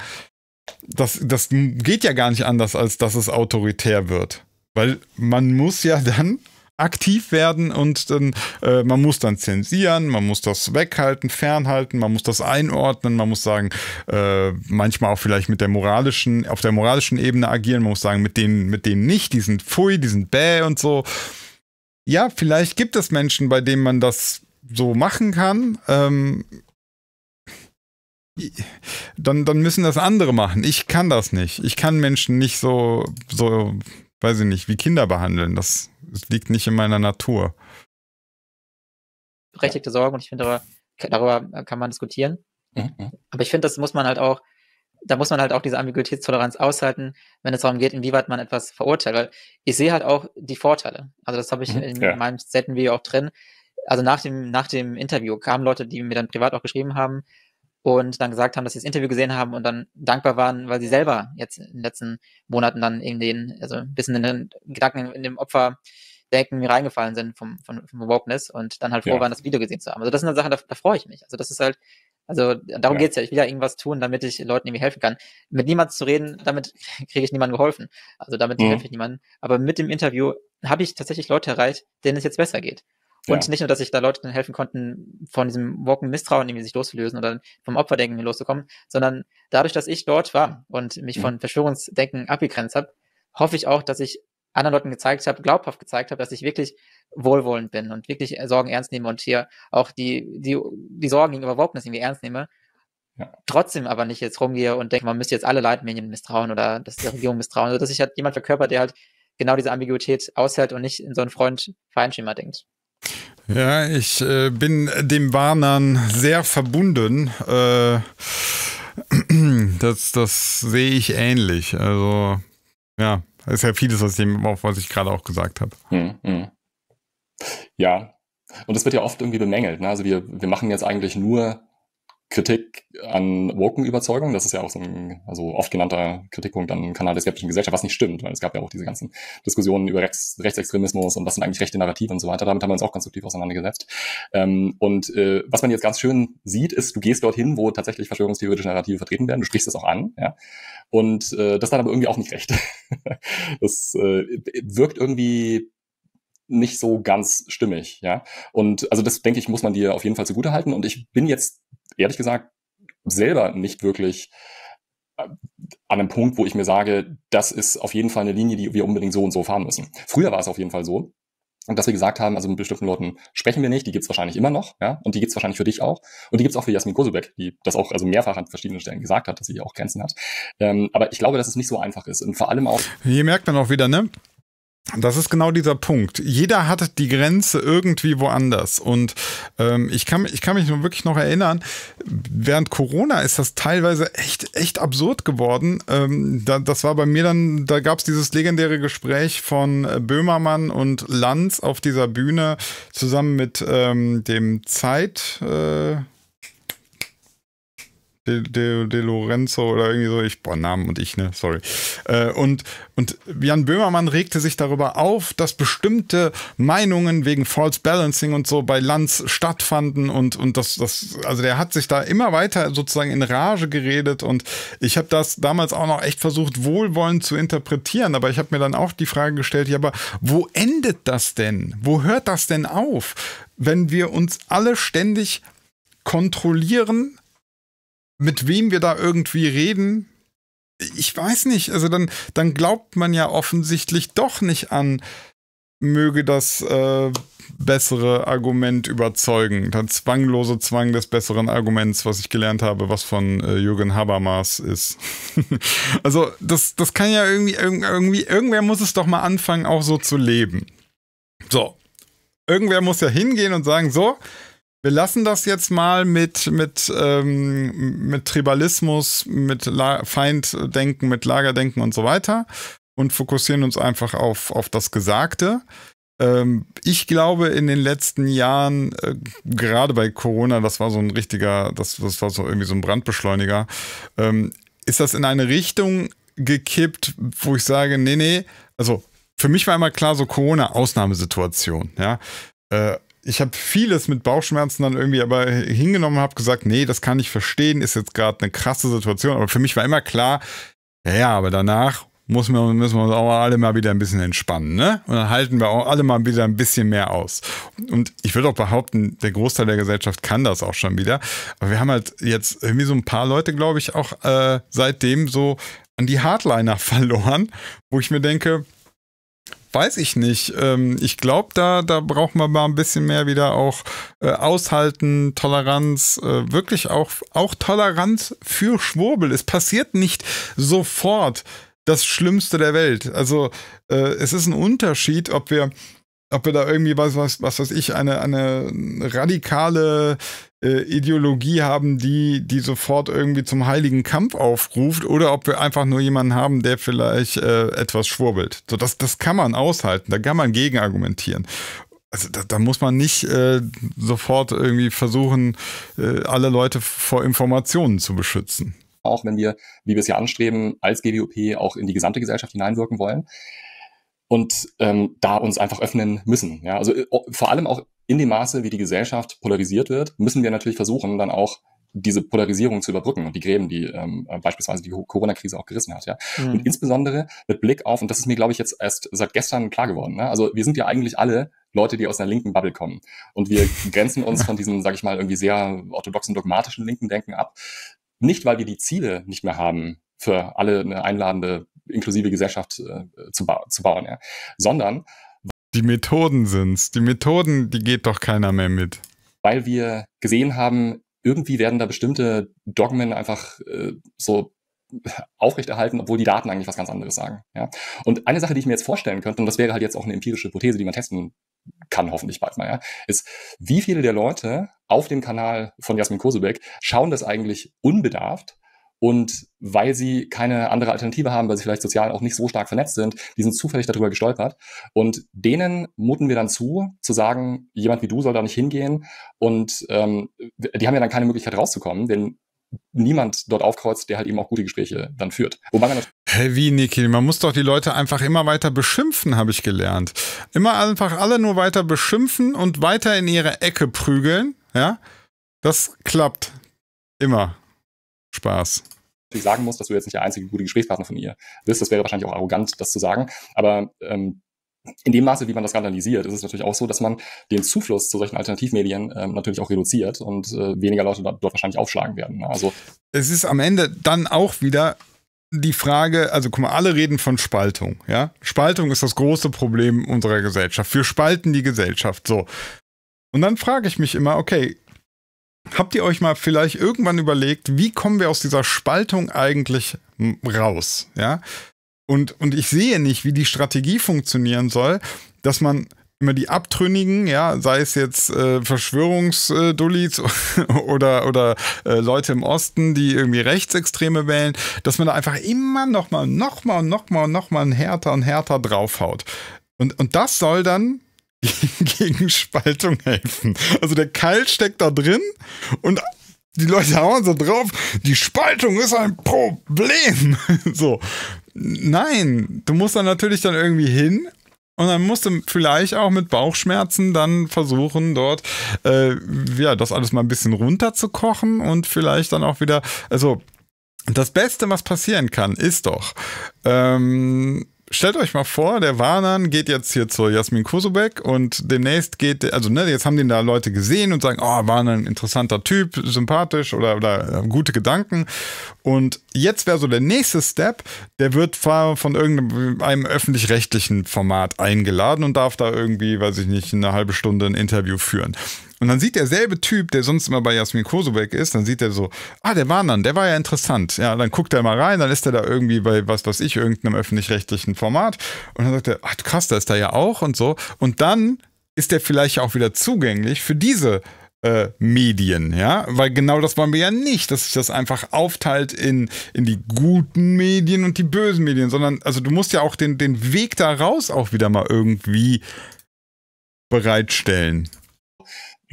das, das geht ja gar nicht anders, als dass es autoritär wird. Weil man muss ja dann aktiv werden und dann, äh, man muss dann zensieren, man muss das weghalten, fernhalten, man muss das einordnen, man muss sagen, äh, manchmal auch vielleicht mit der moralischen, auf der moralischen Ebene agieren, man muss sagen, mit denen, mit denen nicht, die sind pfui, die sind bäh und so. Ja, vielleicht gibt es Menschen, bei denen man das so machen kann. Ähm, dann, dann müssen das andere machen. Ich kann das nicht. Ich kann Menschen nicht so, so, weiß ich nicht, wie Kinder behandeln. Das es liegt nicht in meiner Natur. Berechtigte Sorgen und ich finde, darüber, darüber äh, kann man diskutieren. Mhm. Aber ich finde, das muss man halt auch, da muss man halt auch diese Ambiguitätstoleranz aushalten, wenn es darum geht, inwieweit man etwas verurteilt. Weil ich sehe halt auch die Vorteile. Also das habe ich mhm, in ja. meinem Setten-Video auch drin. Also nach dem, nach dem Interview kamen Leute, die mir dann privat auch geschrieben haben, und dann gesagt haben, dass sie das Interview gesehen haben und dann dankbar waren, weil sie selber jetzt in den letzten Monaten dann in den, also ein bisschen in den Gedanken, in dem Opfer denken, reingefallen sind vom, vom, vom Wokeness und dann halt froh ja. waren, das Video gesehen zu haben. Also das sind dann Sachen, da, da freue ich mich. Also das ist halt, also darum ja. geht's ja. Ich will ja irgendwas tun, damit ich Leuten irgendwie helfen kann. Mit niemandem zu reden, damit <laughs> kriege ich niemandem geholfen. Also damit mhm. helfe ich niemandem. Aber mit dem Interview habe ich tatsächlich Leute erreicht, denen es jetzt besser geht. Und ja. nicht nur, dass ich da Leuten helfen konnten, von diesem Walken Misstrauen irgendwie sich loszulösen oder vom Opferdenken loszukommen, sondern dadurch, dass ich dort war und mich mhm. von Verschwörungsdenken abgegrenzt habe, hoffe ich auch, dass ich anderen Leuten gezeigt habe, glaubhaft gezeigt habe, dass ich wirklich wohlwollend bin und wirklich Sorgen ernst nehme und hier auch die, die, die Sorgen gegenüber Wokeness irgendwie ernst nehme. Ja. Trotzdem aber nicht jetzt rumgehe und denke, man müsste jetzt alle Leitmedien misstrauen oder dass die Regierung misstrauen, also dass ich halt jemand verkörpert, der halt genau diese Ambiguität aushält und nicht in so einen Freund-Feinschema denkt. Ja, ich äh, bin dem Warnern sehr verbunden. Äh, <clears throat> das, das sehe ich ähnlich. Also, ja, ist ja vieles aus dem, auf was ich gerade auch gesagt habe. Hm, hm. Ja, und das wird ja oft irgendwie bemängelt. Ne? Also wir, wir machen jetzt eigentlich nur Kritik an Woken-Überzeugung. Das ist ja auch so ein also oft genannter Kritikpunkt an Kanal der skeptischen Gesellschaft, was nicht stimmt, weil es gab ja auch diese ganzen Diskussionen über Rechts, Rechtsextremismus und was sind eigentlich rechte Narrative und so weiter. Damit haben wir uns auch konstruktiv auseinandergesetzt. Ähm, und äh, was man jetzt ganz schön sieht, ist, du gehst dorthin, wo tatsächlich verschwörungstheoretische Narrative vertreten werden, du sprichst es auch an, ja. Und äh, das hat aber irgendwie auch nicht recht. <laughs> das äh, wirkt irgendwie nicht so ganz stimmig, ja. Und also das denke ich, muss man dir auf jeden Fall zugute halten. Und ich bin jetzt ehrlich gesagt selber nicht wirklich äh, an einem Punkt, wo ich mir sage, das ist auf jeden Fall eine Linie, die wir unbedingt so und so fahren müssen. Früher war es auf jeden Fall so, dass wir gesagt haben, also mit bestimmten Leuten sprechen wir nicht, die gibt es wahrscheinlich immer noch, ja, und die gibt es wahrscheinlich für dich auch. Und die gibt es auch für Jasmin Kosubek, die das auch also mehrfach an verschiedenen Stellen gesagt hat, dass sie auch Grenzen hat. Ähm, aber ich glaube, dass es nicht so einfach ist. Und vor allem auch. Hier merkt man auch wieder, ne? Das ist genau dieser Punkt. Jeder hat die Grenze irgendwie woanders. Und ähm, ich, kann, ich kann mich nur wirklich noch erinnern, während Corona ist das teilweise echt, echt absurd geworden. Ähm, da, das war bei mir dann, da gab es dieses legendäre Gespräch von äh, Böhmermann und Lanz auf dieser Bühne zusammen mit ähm, dem Zeit. Äh De, De, De, Lorenzo oder irgendwie so, ich, boah, Namen und ich, ne, sorry. Äh, und, und Jan Böhmermann regte sich darüber auf, dass bestimmte Meinungen wegen False Balancing und so bei Lanz stattfanden und, und das, das, also der hat sich da immer weiter sozusagen in Rage geredet und ich habe das damals auch noch echt versucht, wohlwollend zu interpretieren, aber ich habe mir dann auch die Frage gestellt, ja, aber wo endet das denn? Wo hört das denn auf? Wenn wir uns alle ständig kontrollieren, mit wem wir da irgendwie reden, ich weiß nicht. Also dann, dann glaubt man ja offensichtlich doch nicht an, möge das äh, bessere Argument überzeugen. Der zwanglose Zwang des besseren Arguments, was ich gelernt habe, was von äh, Jürgen Habermas ist. <laughs> also das, das kann ja irgendwie, irgendwie, irgendwer muss es doch mal anfangen, auch so zu leben. So. Irgendwer muss ja hingehen und sagen, so, wir lassen das jetzt mal mit, mit, ähm, mit Tribalismus, mit La Feinddenken, mit Lagerdenken und so weiter und fokussieren uns einfach auf, auf das Gesagte. Ähm, ich glaube, in den letzten Jahren, äh, gerade bei Corona, das war so ein richtiger, das, das war so irgendwie so ein Brandbeschleuniger, ähm, ist das in eine Richtung gekippt, wo ich sage, nee, nee, also für mich war immer klar, so Corona-Ausnahmesituation, ja. Äh, ich habe vieles mit Bauchschmerzen dann irgendwie aber hingenommen, habe gesagt, nee, das kann ich verstehen, ist jetzt gerade eine krasse Situation. Aber für mich war immer klar, ja, aber danach muss man, müssen wir uns auch alle mal wieder ein bisschen entspannen, ne? Und dann halten wir auch alle mal wieder ein bisschen mehr aus. Und ich würde auch behaupten, der Großteil der Gesellschaft kann das auch schon wieder. Aber wir haben halt jetzt irgendwie so ein paar Leute, glaube ich, auch äh, seitdem so an die Hardliner <laughs> verloren, wo ich mir denke, weiß ich nicht. Ähm, ich glaube, da, da braucht man mal ein bisschen mehr wieder auch äh, aushalten, Toleranz, äh, wirklich auch, auch Toleranz für Schwurbel. Es passiert nicht sofort das Schlimmste der Welt. Also äh, es ist ein Unterschied, ob wir ob wir da irgendwie was, was, was weiß ich, eine, eine radikale äh, Ideologie haben, die, die sofort irgendwie zum heiligen Kampf aufruft, oder ob wir einfach nur jemanden haben, der vielleicht äh, etwas schwurbelt. So, das, das kann man aushalten, da kann man gegen argumentieren. Also da, da muss man nicht äh, sofort irgendwie versuchen, äh, alle Leute vor Informationen zu beschützen auch wenn wir, wie wir es ja anstreben, als GWOP auch in die gesamte Gesellschaft hineinwirken wollen und ähm, da uns einfach öffnen müssen. Ja? Also äh, vor allem auch in dem Maße, wie die Gesellschaft polarisiert wird, müssen wir natürlich versuchen, dann auch diese Polarisierung zu überbrücken und die Gräben, die ähm, äh, beispielsweise die Corona-Krise auch gerissen hat. Ja? Mhm. Und insbesondere mit Blick auf, und das ist mir, glaube ich, jetzt erst seit gestern klar geworden, ne? also wir sind ja eigentlich alle Leute, die aus einer linken Bubble kommen. Und wir <laughs> grenzen uns von diesem, sage ich mal, irgendwie sehr orthodoxen, dogmatischen linken Denken ab. Nicht, weil wir die Ziele nicht mehr haben, für alle eine einladende, inklusive Gesellschaft äh, zu, ba zu bauen, ja. sondern die Methoden sind's. Die Methoden, die geht doch keiner mehr mit. Weil wir gesehen haben, irgendwie werden da bestimmte Dogmen einfach äh, so aufrechterhalten, obwohl die Daten eigentlich was ganz anderes sagen. Ja? Und eine Sache, die ich mir jetzt vorstellen könnte, und das wäre halt jetzt auch eine empirische Hypothese, die man testen kann, hoffentlich bald mal, ja, ist, wie viele der Leute auf dem Kanal von Jasmin Kosebeck schauen das eigentlich unbedarft und weil sie keine andere Alternative haben, weil sie vielleicht sozial auch nicht so stark vernetzt sind, die sind zufällig darüber gestolpert. Und denen muten wir dann zu, zu sagen, jemand wie du soll da nicht hingehen. Und ähm, die haben ja dann keine Möglichkeit rauszukommen, denn niemand dort aufkreuzt, der halt eben auch gute Gespräche dann führt. Wobei man hey, wie, Niki, man muss doch die Leute einfach immer weiter beschimpfen, habe ich gelernt. Immer einfach alle nur weiter beschimpfen und weiter in ihre Ecke prügeln, ja? Das klappt. Immer. Spaß. Ich sagen muss, dass du jetzt nicht der einzige gute Gesprächspartner von ihr bist. Das wäre wahrscheinlich auch arrogant, das zu sagen. Aber ähm, in dem Maße, wie man das skandalisiert, ist es natürlich auch so, dass man den Zufluss zu solchen Alternativmedien ähm, natürlich auch reduziert und äh, weniger Leute dort wahrscheinlich aufschlagen werden. Also es ist am Ende dann auch wieder die Frage, also guck mal, alle reden von Spaltung, ja? Spaltung ist das große Problem unserer Gesellschaft. Wir spalten die Gesellschaft so. Und dann frage ich mich immer, okay, Habt ihr euch mal vielleicht irgendwann überlegt, wie kommen wir aus dieser Spaltung eigentlich raus? Ja? Und, und ich sehe nicht, wie die Strategie funktionieren soll, dass man immer die Abtrünnigen, ja, sei es jetzt äh, Verschwörungsdullis <laughs> oder, oder äh, Leute im Osten, die irgendwie Rechtsextreme wählen, dass man da einfach immer nochmal, nochmal und nochmal und nochmal härter und härter draufhaut. Und, und das soll dann <laughs> gegen Spaltung helfen. Also der Keil steckt da drin und die Leute hauen so drauf, die Spaltung ist ein Problem. <laughs> so. Nein, du musst dann natürlich dann irgendwie hin und dann musst du vielleicht auch mit Bauchschmerzen dann versuchen, dort äh, ja, das alles mal ein bisschen runterzukochen und vielleicht dann auch wieder, also das Beste, was passieren kann, ist doch, ähm, stellt euch mal vor, der Warnan geht jetzt hier zu Jasmin Kosubek und demnächst geht, also ne, jetzt haben den da Leute gesehen und sagen, oh, Warnan, interessanter Typ, sympathisch oder, oder äh, gute Gedanken. Und jetzt wäre so der nächste Step, der wird von irgendeinem öffentlich-rechtlichen Format eingeladen und darf da irgendwie, weiß ich nicht, eine halbe Stunde ein Interview führen. Und dann sieht derselbe Typ, der sonst immer bei Jasmin Kosubek ist, dann sieht er so, ah, der war dann, der war ja interessant. Ja, dann guckt er mal rein, dann ist er da irgendwie bei was weiß ich, irgendeinem öffentlich-rechtlichen Format. Und dann sagt er, ach krass, da ist er ja auch und so. Und dann ist der vielleicht auch wieder zugänglich für diese äh, Medien, ja, weil genau das wollen wir ja nicht, dass sich das einfach aufteilt in, in die guten Medien und die bösen Medien, sondern also du musst ja auch den, den Weg da raus auch wieder mal irgendwie bereitstellen.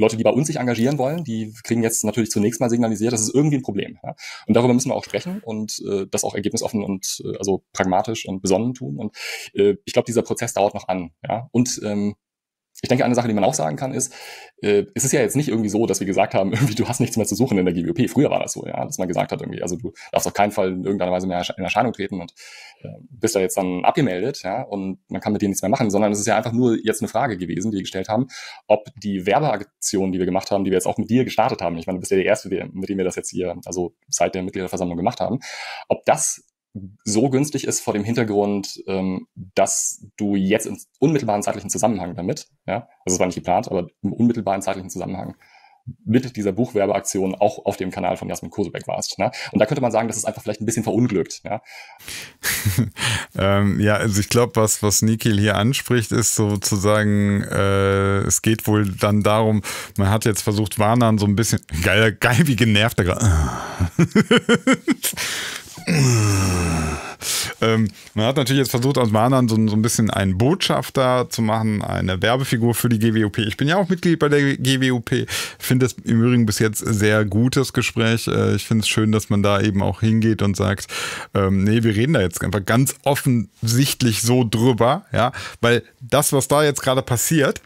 Leute, die bei uns sich engagieren wollen, die kriegen jetzt natürlich zunächst mal signalisiert, das ist irgendwie ein Problem. Ja? Und darüber müssen wir auch sprechen und äh, das auch ergebnisoffen und äh, also pragmatisch und besonnen tun. Und äh, ich glaube, dieser Prozess dauert noch an. Ja? Und ähm, ich denke, eine Sache, die man auch sagen kann, ist, äh, es ist ja jetzt nicht irgendwie so, dass wir gesagt haben, <laughs> irgendwie, du hast nichts mehr zu suchen in der GWP. Früher war das so, ja, dass man gesagt hat, irgendwie, also du darfst auf keinen Fall in irgendeiner Weise mehr in Erscheinung treten. Und bist da jetzt dann abgemeldet, ja, und man kann mit denen nichts mehr machen, sondern es ist ja einfach nur jetzt eine Frage gewesen, die wir gestellt haben, ob die Werbeaktion, die wir gemacht haben, die wir jetzt auch mit dir gestartet haben, ich meine, du bist ja der Erste, mit dem wir das jetzt hier, also seit der Mitgliederversammlung gemacht haben, ob das so günstig ist vor dem Hintergrund, ähm, dass du jetzt im unmittelbaren zeitlichen Zusammenhang damit, ja, also es war nicht geplant, aber im unmittelbaren zeitlichen Zusammenhang mit dieser Buchwerbeaktion auch auf dem Kanal von Jasmin Kosebeck warst. Ne? Und da könnte man sagen, das ist einfach vielleicht ein bisschen verunglückt. Ja, <laughs> ähm, ja also ich glaube, was, was Nikhil hier anspricht, ist sozusagen, äh, es geht wohl dann darum, man hat jetzt versucht, Warnern so ein bisschen, geil, geil wie genervt er gerade. <laughs> <laughs> Ähm, man hat natürlich jetzt versucht, aus Manan so, so, ein bisschen einen Botschafter zu machen, eine Werbefigur für die GWOP. Ich bin ja auch Mitglied bei der GWOP, finde es im Übrigen bis jetzt sehr gutes Gespräch. Äh, ich finde es schön, dass man da eben auch hingeht und sagt, ähm, nee, wir reden da jetzt einfach ganz offensichtlich so drüber, ja, weil das, was da jetzt gerade passiert,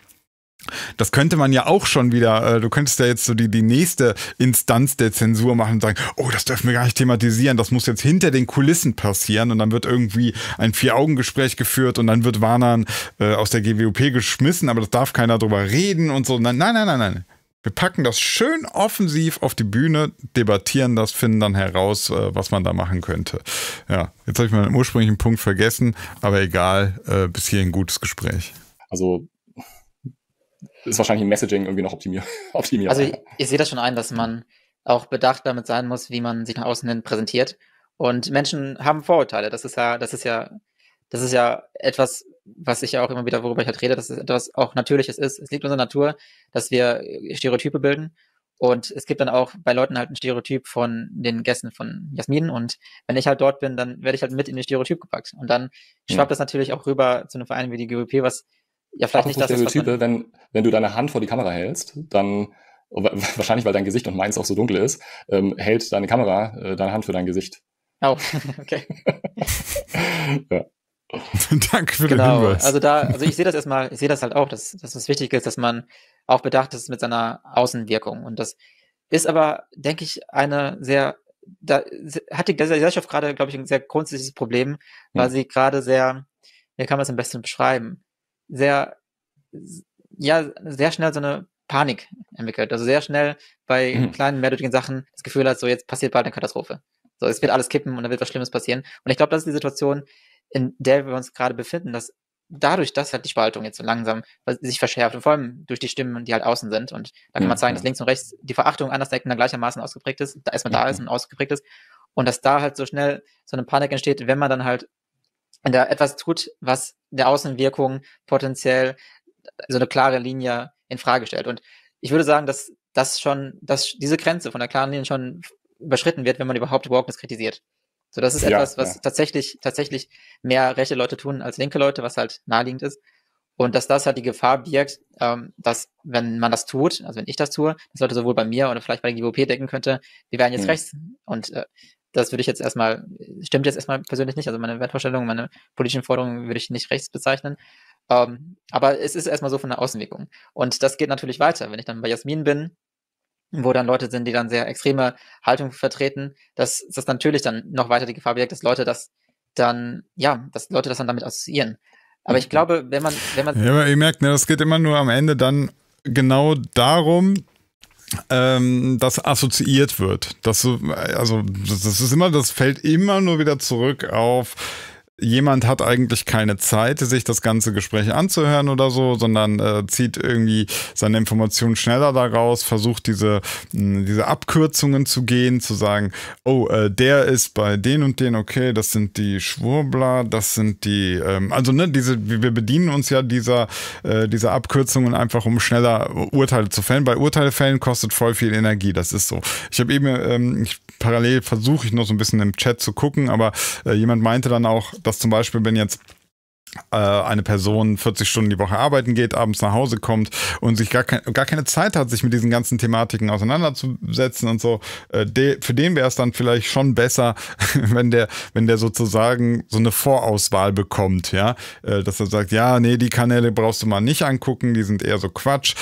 das könnte man ja auch schon wieder, äh, du könntest ja jetzt so die, die nächste Instanz der Zensur machen und sagen, oh, das dürfen wir gar nicht thematisieren, das muss jetzt hinter den Kulissen passieren und dann wird irgendwie ein Vier-Augen-Gespräch geführt und dann wird Warnern äh, aus der GWOP geschmissen, aber das darf keiner drüber reden und so. Nein, nein, nein, nein, nein. Wir packen das schön offensiv auf die Bühne, debattieren das, finden dann heraus, äh, was man da machen könnte. Ja, jetzt habe ich meinen ursprünglichen Punkt vergessen, aber egal, äh, bis hier ein gutes Gespräch. Also ist wahrscheinlich im Messaging irgendwie noch optimier <laughs> optimiert. Also ich, ich sehe das schon ein, dass man auch bedacht damit sein muss, wie man sich nach außen hin präsentiert. Und Menschen haben Vorurteile. Das ist ja, das ist ja, das ist ja etwas, was ich ja auch immer wieder, worüber ich halt rede, dass es etwas auch Natürliches ist. Es liegt in unserer Natur, dass wir Stereotype bilden. Und es gibt dann auch bei Leuten halt ein Stereotyp von den Gästen von Jasmin. Und wenn ich halt dort bin, dann werde ich halt mit in den Stereotyp gepackt. Und dann schwappt mhm. das natürlich auch rüber zu einem Verein wie die GWP, was ja, vielleicht nicht das Stereotype, ist, wenn, wenn du deine Hand vor die Kamera hältst, dann wahrscheinlich, weil dein Gesicht und meins auch so dunkel ist, ähm, hält deine Kamera äh, deine Hand für dein Gesicht. Oh, <laughs> okay. <laughs> ja. <laughs> Danke für genau. den Hinweis. Also da, also ich sehe das erstmal, ich sehe das halt auch, dass, dass es wichtig ist, dass man auch bedacht ist mit seiner Außenwirkung. Und das ist aber, denke ich, eine sehr, da hat die Gesellschaft gerade, glaube ich, ein sehr grundsätzliches Problem, weil hm. sie gerade sehr, wie kann man es am besten beschreiben? sehr, ja, sehr schnell so eine Panik entwickelt. Also sehr schnell bei mhm. kleinen, mehrdeutigen Sachen das Gefühl hat, so jetzt passiert bald eine Katastrophe. So, es wird alles kippen und da wird was Schlimmes passieren. Und ich glaube, das ist die Situation, in der wir uns gerade befinden, dass dadurch, dass halt die Spaltung jetzt so langsam sich verschärft und vor allem durch die Stimmen, die halt außen sind. Und da kann man mhm. zeigen, dass links und rechts die Verachtung anders denken, Andersdenkender gleichermaßen ausgeprägt ist, da erstmal da mhm. ist und ausgeprägt ist. Und dass da halt so schnell so eine Panik entsteht, wenn man dann halt da etwas tut, was der Außenwirkung potenziell so also eine klare Linie in Frage stellt. Und ich würde sagen, dass das schon, dass diese Grenze von der klaren Linie schon überschritten wird, wenn man überhaupt Wokeness kritisiert. So, das ist ja, etwas, was ja. tatsächlich, tatsächlich mehr rechte Leute tun als linke Leute, was halt naheliegend ist. Und dass das halt die Gefahr birgt, ähm, dass wenn man das tut, also wenn ich das tue, dass Leute sowohl bei mir oder vielleicht bei der GWP denken könnte, wir wären jetzt hm. rechts. Und äh, das würde ich jetzt erstmal, stimmt jetzt erstmal persönlich nicht. Also meine Wertvorstellungen, meine politischen Forderungen würde ich nicht rechts bezeichnen. Ähm, aber es ist erstmal so von der Außenwirkung. Und das geht natürlich weiter. Wenn ich dann bei Jasmin bin, wo dann Leute sind, die dann sehr extreme Haltung vertreten, dass das natürlich dann noch weiter die Gefahr birgt, dass Leute das dann, ja, dass Leute das dann damit assoziieren. Aber ich mhm. glaube, wenn man, wenn man. Ja, aber ihr merkt, ne, das geht immer nur am Ende dann genau darum, ähm, das assoziiert wird. Das, also das ist immer, das fällt immer nur wieder zurück auf jemand hat eigentlich keine Zeit, sich das ganze Gespräch anzuhören oder so, sondern äh, zieht irgendwie seine Informationen schneller daraus, versucht diese, mh, hm, diese Abkürzungen zu gehen, zu sagen, oh, äh, der ist bei den und den, okay, das sind die Schwurbler, das sind die, ähm, also ne, diese, wir bedienen uns ja dieser, äh, dieser Abkürzungen einfach, um schneller Urteile zu fällen. Bei Urteilefällen kostet voll viel Energie, das ist so. Ich habe eben, ähm, ich, parallel versuche ich noch so ein bisschen im Chat zu gucken, aber äh, jemand meinte dann auch, dass zum Beispiel, wenn jetzt äh, eine Person 40 Stunden die Woche arbeiten geht, abends nach Hause kommt und sich gar, kein, gar keine Zeit hat, sich mit diesen ganzen Thematiken auseinanderzusetzen und so, äh, de, für den wäre es dann vielleicht schon besser, <laughs> wenn der, wenn der sozusagen so eine Vorauswahl bekommt, ja, äh, dass er sagt, ja, nee, die Kanäle brauchst du mal nicht angucken, die sind eher so Quatsch,